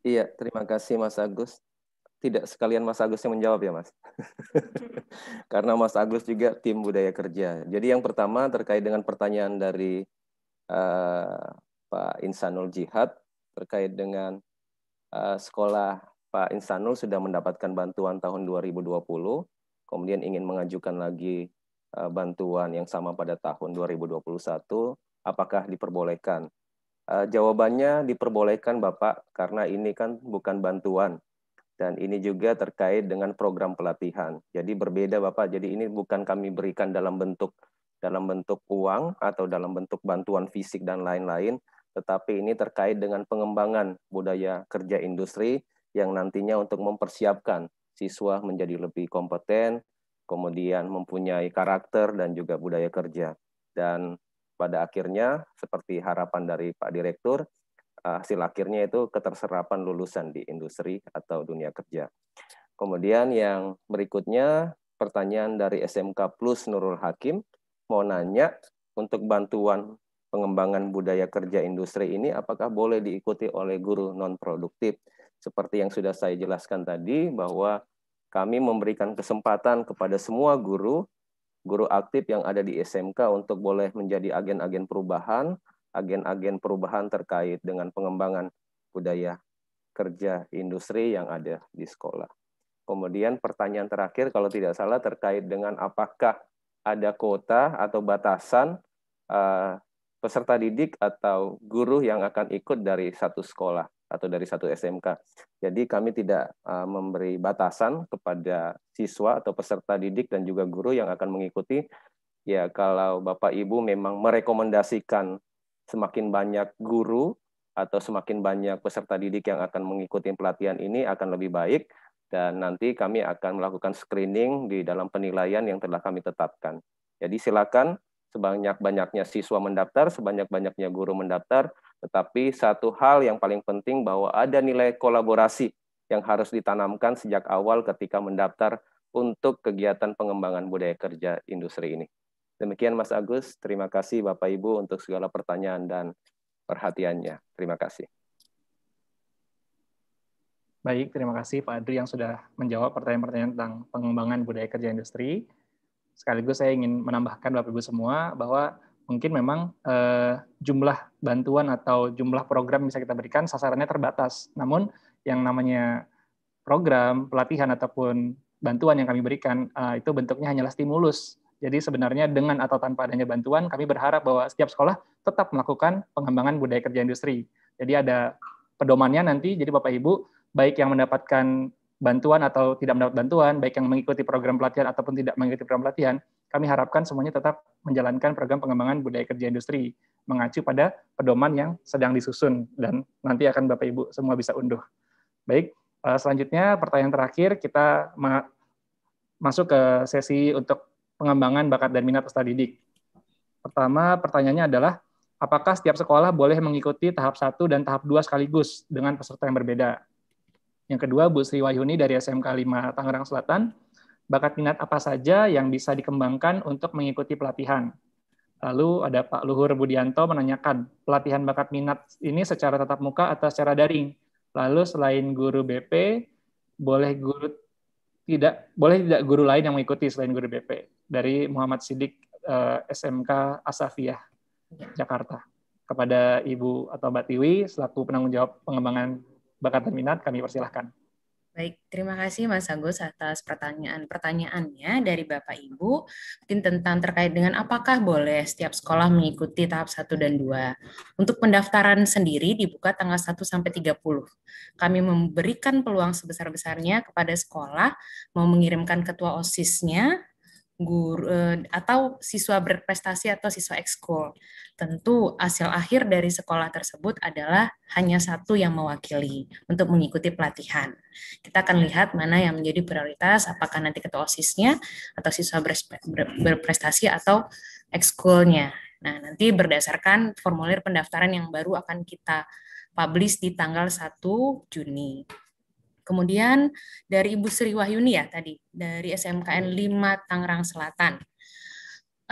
I: Iya, terima kasih Mas Agus. Tidak sekalian Mas Agus yang menjawab ya Mas. Karena Mas Agus juga tim budaya kerja. Jadi yang pertama terkait dengan pertanyaan dari uh, Pak Insanul Jihad terkait dengan Eh, sekolah Pak Insanul sudah mendapatkan bantuan tahun 2020, kemudian ingin mengajukan lagi eh, bantuan yang sama pada tahun 2021, apakah diperbolehkan? Eh, jawabannya diperbolehkan Bapak, karena ini kan bukan bantuan, dan ini juga terkait dengan program pelatihan. Jadi berbeda Bapak, jadi ini bukan kami berikan dalam bentuk dalam bentuk uang atau dalam bentuk bantuan fisik dan lain-lain, tetapi ini terkait dengan pengembangan budaya kerja industri yang nantinya untuk mempersiapkan siswa menjadi lebih kompeten, kemudian mempunyai karakter dan juga budaya kerja. Dan pada akhirnya, seperti harapan dari Pak Direktur, eh, hasil akhirnya itu keterserapan lulusan di industri atau dunia kerja. Kemudian yang berikutnya, pertanyaan dari SMK Plus Nurul Hakim, mau nanya untuk bantuan pengembangan budaya kerja industri ini apakah boleh diikuti oleh guru non produktif seperti yang sudah saya jelaskan tadi bahwa kami memberikan kesempatan kepada semua guru guru aktif yang ada di SMK untuk boleh menjadi agen-agen perubahan agen-agen perubahan terkait dengan pengembangan budaya kerja industri yang ada di sekolah. Kemudian pertanyaan terakhir kalau tidak salah terkait dengan apakah ada kuota atau batasan uh, peserta didik atau guru yang akan ikut dari satu sekolah atau dari satu SMK. Jadi kami tidak eh, memberi batasan kepada siswa atau peserta didik dan juga guru yang akan mengikuti. Ya, kalau Bapak Ibu memang merekomendasikan semakin banyak guru atau semakin banyak peserta didik yang akan mengikuti pelatihan ini akan lebih baik dan nanti kami akan melakukan screening di dalam penilaian yang telah kami tetapkan. Jadi silakan sebanyak-banyaknya siswa mendaftar, sebanyak-banyaknya guru mendaftar, tetapi satu hal yang paling penting bahwa ada nilai kolaborasi yang harus ditanamkan sejak awal ketika mendaftar untuk kegiatan pengembangan budaya kerja industri ini. Demikian Mas Agus, terima kasih Bapak Ibu untuk segala pertanyaan dan perhatiannya. Terima kasih.
D: Baik, terima kasih Pak Adri yang sudah menjawab pertanyaan-pertanyaan tentang pengembangan budaya kerja industri sekaligus saya ingin menambahkan Bapak Ibu semua bahwa mungkin memang eh, jumlah bantuan atau jumlah program bisa kita berikan sasarannya terbatas. Namun yang namanya program, pelatihan ataupun bantuan yang kami berikan eh, itu bentuknya hanyalah stimulus. Jadi sebenarnya dengan atau tanpa adanya bantuan kami berharap bahwa setiap sekolah tetap melakukan pengembangan budaya kerja industri. Jadi ada pedomannya nanti jadi Bapak Ibu baik yang mendapatkan bantuan atau tidak mendapat bantuan, baik yang mengikuti program pelatihan ataupun tidak mengikuti program pelatihan, kami harapkan semuanya tetap menjalankan program pengembangan budaya kerja industri mengacu pada pedoman yang sedang disusun dan nanti akan Bapak Ibu semua bisa unduh. Baik, eh, selanjutnya pertanyaan terakhir kita masuk ke sesi untuk pengembangan bakat dan minat peserta didik. Pertama, pertanyaannya adalah apakah setiap sekolah boleh mengikuti tahap 1 dan tahap 2 sekaligus dengan peserta yang berbeda? Yang kedua, Bu Sri Wahyuni dari SMK 5 Tangerang Selatan, bakat minat apa saja yang bisa dikembangkan untuk mengikuti pelatihan? Lalu ada Pak Luhur Budianto menanyakan, pelatihan bakat minat ini secara tatap muka atau secara daring? Lalu selain guru BP, boleh guru tidak boleh tidak guru lain yang mengikuti selain guru BP dari Muhammad Sidik eh, SMK Asafiah Jakarta kepada Ibu atau Mbak Tiwi selaku penanggung jawab pengembangan bakat dan minat, kami persilahkan.
J: Baik, terima kasih Mas Agus atas pertanyaan-pertanyaannya dari Bapak Ibu. Mungkin tentang terkait dengan apakah boleh setiap sekolah mengikuti tahap 1 dan 2. Untuk pendaftaran sendiri dibuka tanggal 1 sampai 30. Kami memberikan peluang sebesar-besarnya kepada sekolah mau mengirimkan ketua OSIS-nya guru eh, atau siswa berprestasi atau siswa ekskul. Tentu hasil akhir dari sekolah tersebut adalah hanya satu yang mewakili untuk mengikuti pelatihan. Kita akan lihat mana yang menjadi prioritas, apakah nanti ketua osisnya atau siswa berprestasi atau ekskulnya. Nah, nanti berdasarkan formulir pendaftaran yang baru akan kita publish di tanggal 1 Juni. Kemudian dari Ibu Sri Wahyuni ya tadi, dari SMKN 5 hmm. Tangerang Selatan.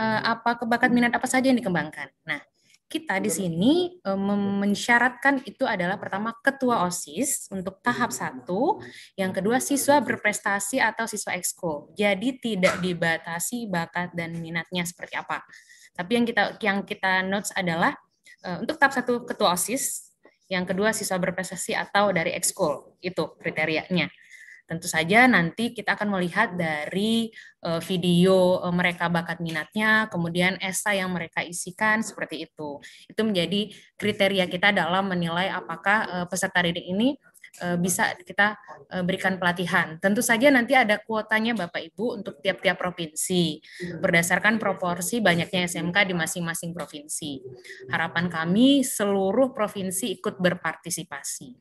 J: Eh, hmm. Apa kebakat minat apa saja yang dikembangkan? Nah, kita di sini eh, hmm. mensyaratkan itu adalah pertama ketua OSIS untuk tahap satu, yang kedua siswa berprestasi atau siswa exco. Jadi tidak dibatasi bakat dan minatnya seperti apa. Tapi yang kita yang kita notes adalah eh, untuk tahap satu ketua OSIS yang kedua siswa berprestasi atau dari ekskul. Itu kriterianya. Tentu saja nanti kita akan melihat dari e, video e, mereka bakat minatnya, kemudian esai yang mereka isikan seperti itu. Itu menjadi kriteria kita dalam menilai apakah e, peserta didik ini Eh, bisa kita eh, berikan pelatihan. Tentu saja nanti ada kuotanya Bapak Ibu untuk tiap-tiap provinsi berdasarkan proporsi banyaknya SMK di masing-masing provinsi. Harapan kami seluruh provinsi ikut berpartisipasi.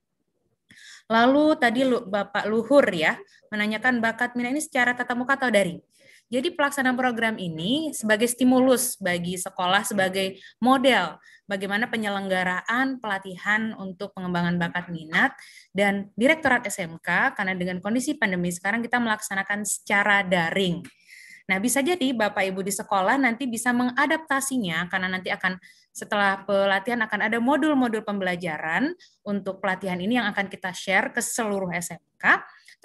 J: Lalu tadi Bapak Luhur ya menanyakan bakat minat ini secara tatap muka atau daring. Jadi pelaksanaan program ini sebagai stimulus bagi sekolah sebagai model bagaimana penyelenggaraan pelatihan untuk pengembangan bakat minat dan Direktorat SMK karena dengan kondisi pandemi sekarang kita melaksanakan secara daring. Nah, bisa jadi Bapak Ibu di sekolah nanti bisa mengadaptasinya karena nanti akan setelah pelatihan akan ada modul-modul pembelajaran untuk pelatihan ini yang akan kita share ke seluruh SMK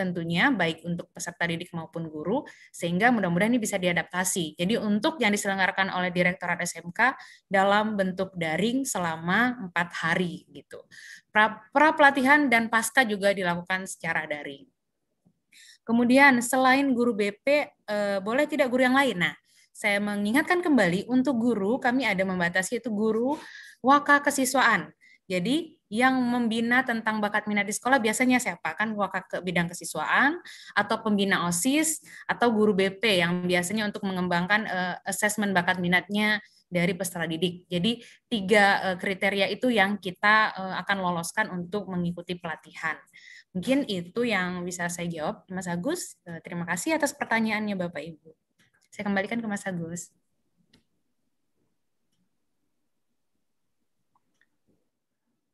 J: tentunya baik untuk peserta didik maupun guru sehingga mudah-mudahan ini bisa diadaptasi. Jadi untuk yang diselenggarakan oleh Direktorat SMK dalam bentuk daring selama empat hari gitu. Pra, pra pelatihan dan pasca juga dilakukan secara daring. Kemudian selain guru BP eh, boleh tidak guru yang lain? Nah, saya mengingatkan kembali untuk guru kami ada membatasi itu guru waka kesiswaan. Jadi yang membina tentang bakat minat di sekolah biasanya siapa? Kan wakil ke bidang kesiswaan atau pembina OSIS atau guru BP yang biasanya untuk mengembangkan uh, eh, asesmen bakat minatnya dari peserta didik. Jadi tiga uh, kriteria itu yang kita uh, akan loloskan untuk mengikuti pelatihan. Mungkin itu yang bisa saya jawab, Mas Agus. Uh, terima kasih atas pertanyaannya Bapak Ibu. Saya kembalikan ke Mas Agus.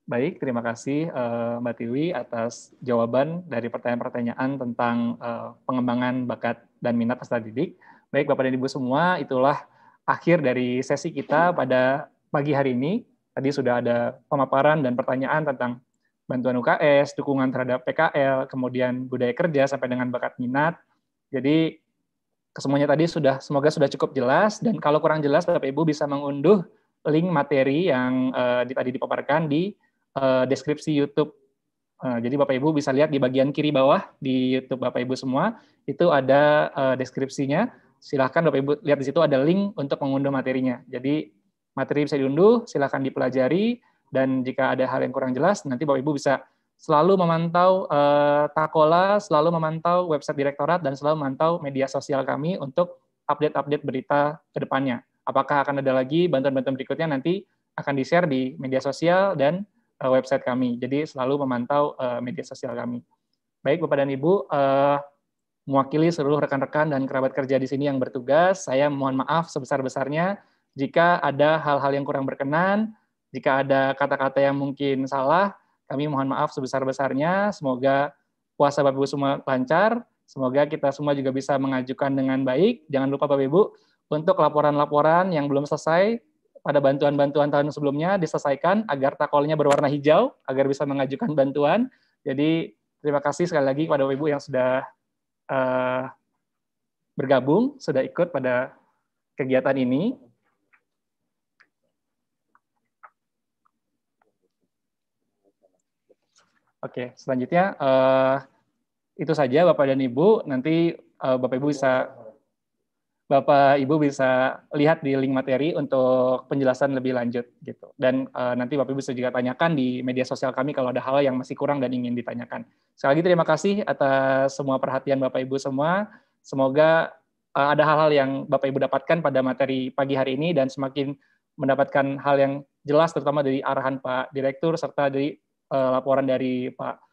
D: Baik, terima kasih uh, Mbak Tiwi atas jawaban dari pertanyaan-pertanyaan tentang uh, pengembangan bakat dan minat peserta didik. Baik Bapak dan Ibu semua, itulah akhir dari sesi kita pada pagi hari ini. Tadi sudah ada pemaparan dan pertanyaan tentang bantuan UKS, dukungan terhadap PKL, kemudian budaya kerja sampai dengan bakat minat. Jadi kesemuanya tadi sudah semoga sudah cukup jelas dan kalau kurang jelas Bapak Ibu bisa mengunduh link materi yang uh, tadi dipaparkan di Eh, deskripsi YouTube. Uh, jadi Bapak Ibu bisa lihat di bagian kiri bawah di YouTube Bapak Ibu semua itu ada uh, deskripsinya. Silahkan Bapak Ibu lihat di situ ada link untuk mengunduh materinya. Jadi materi bisa diunduh, silahkan dipelajari dan jika ada hal yang kurang jelas nanti Bapak Ibu bisa selalu memantau uh, Takola, selalu memantau website direktorat dan selalu memantau media sosial kami untuk update-update berita ke depannya. Apakah akan ada lagi bantuan-bantuan berikutnya nanti akan di-share di media sosial dan Eh, website kami. Jadi selalu memantau eh, media sosial kami. Baik Bapak dan Ibu, eh, mewakili seluruh rekan-rekan dan kerabat kerja di sini yang bertugas, saya mohon maaf sebesar-besarnya jika ada hal-hal yang kurang berkenan, jika ada kata-kata yang mungkin salah, kami mohon maaf sebesar-besarnya. Semoga puasa Bapak Ibu semua lancar. Semoga kita semua juga bisa mengajukan dengan baik. Jangan lupa Bapak Ibu untuk laporan-laporan yang belum selesai pada bantuan-bantuan tahun sebelumnya diselesaikan agar takolnya berwarna hijau agar bisa mengajukan bantuan. Jadi terima kasih sekali lagi kepada Ibu yang sudah uh, bergabung, sudah ikut pada kegiatan ini. Oke, selanjutnya uh, itu saja Bapak dan Ibu. Nanti uh, Bapak Ibu bisa Bapak Ibu bisa lihat di link materi untuk penjelasan lebih lanjut gitu. Dan uh, nanti Bapak Ibu bisa juga tanyakan di media sosial kami kalau ada hal yang masih kurang dan ingin ditanyakan. Sekali lagi terima kasih atas semua perhatian Bapak Ibu semua. Semoga uh, ada hal-hal yang Bapak Ibu dapatkan pada materi pagi hari ini dan semakin mendapatkan hal yang jelas terutama dari arahan Pak Direktur serta dari uh, laporan dari Pak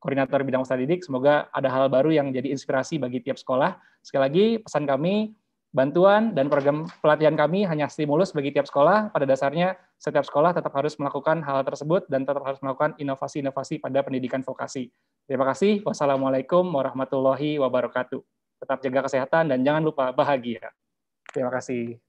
D: koordinator bidang usaha didik. Semoga ada hal baru yang jadi inspirasi bagi tiap sekolah. Sekali lagi, pesan kami, bantuan dan program pelatihan kami hanya stimulus bagi tiap sekolah. Pada dasarnya, setiap sekolah tetap harus melakukan hal tersebut dan tetap harus melakukan inovasi-inovasi pada pendidikan vokasi. Terima kasih. Wassalamualaikum warahmatullahi wabarakatuh. Tetap jaga kesehatan dan jangan lupa bahagia. Terima
C: kasih.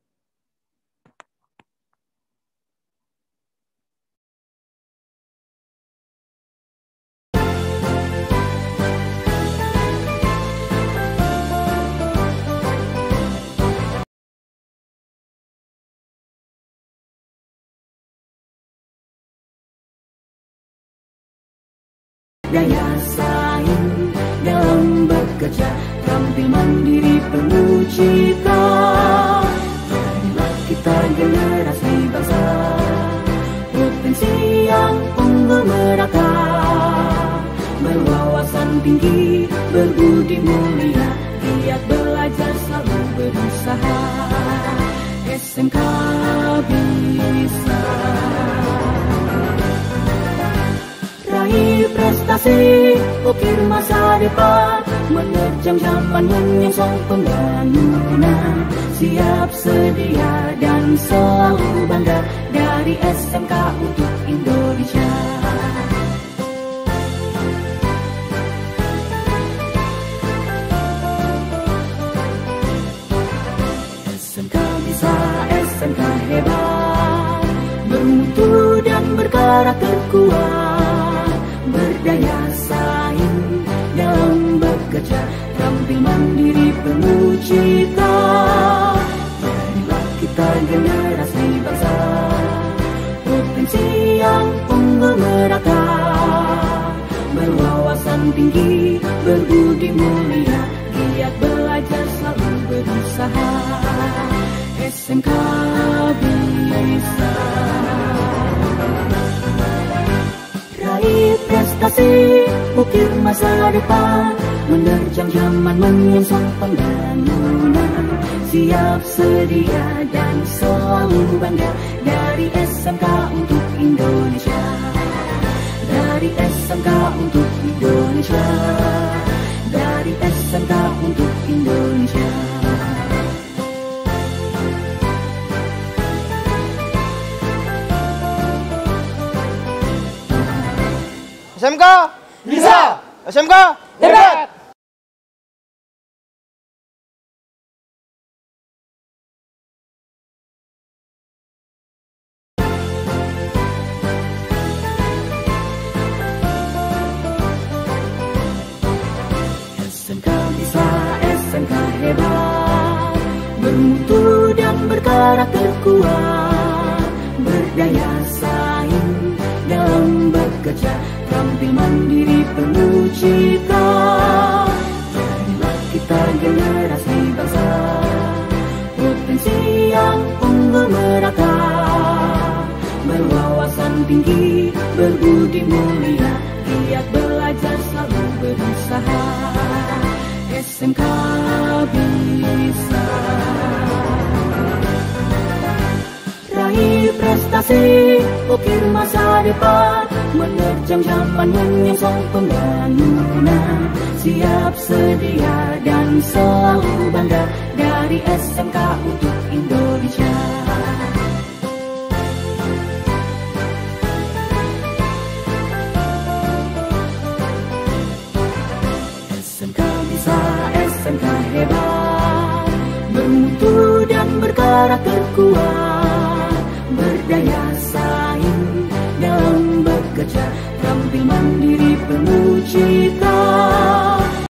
C: daya saing dalam bekerja tampil mandiri penuh cita
A: kita generasi bangsa potensi yang unggul merata berwawasan tinggi berbudi mulia
B: giat belajar selalu berusaha SMK bisa
A: prestasi Ukir masa depan Menerjang yang menyongsong pembangunan Siap sedia dan selalu bangga Dari SMK untuk
C: Indonesia SMK
A: bisa, SMK hebat Bermutu dan berkarakter kuat berdaya saing dalam bekerja tampil mandiri penuh cita Jadilah kita generasi bangsa Potensi yang unggul merata Berwawasan tinggi, berbudi mulia
B: Giat belajar selalu berusaha SMK bisa
A: meraih prestasi Ukir masa depan Menerjang zaman menyongsong pembangunan Siap sedia dan selalu bangga Dari SMK untuk Indonesia Dari SMK untuk Indonesia Dari SMK untuk Indonesia
C: SMK bisa SMK debat
A: SMK bisa hebat bermutu dan berkarakter kuat berdaya saing dalam bekerja Tampil mandiri penuh cita Jadilah kita generasi bangsa Potensi yang unggul merata Berwawasan tinggi, berbudi mulia
B: Giat belajar selalu berusaha SMK bisa
A: meraih prestasi Ukir masa depan Menerjang jaman menyongsong pembangunan Siap sedia dan selalu bangga Dari SMK untuk Indonesia SMK bisa, SMK hebat Bermutu dan bergerak terkuat berdaya saing dalam
C: bekerja tampil mandiri penuh cita.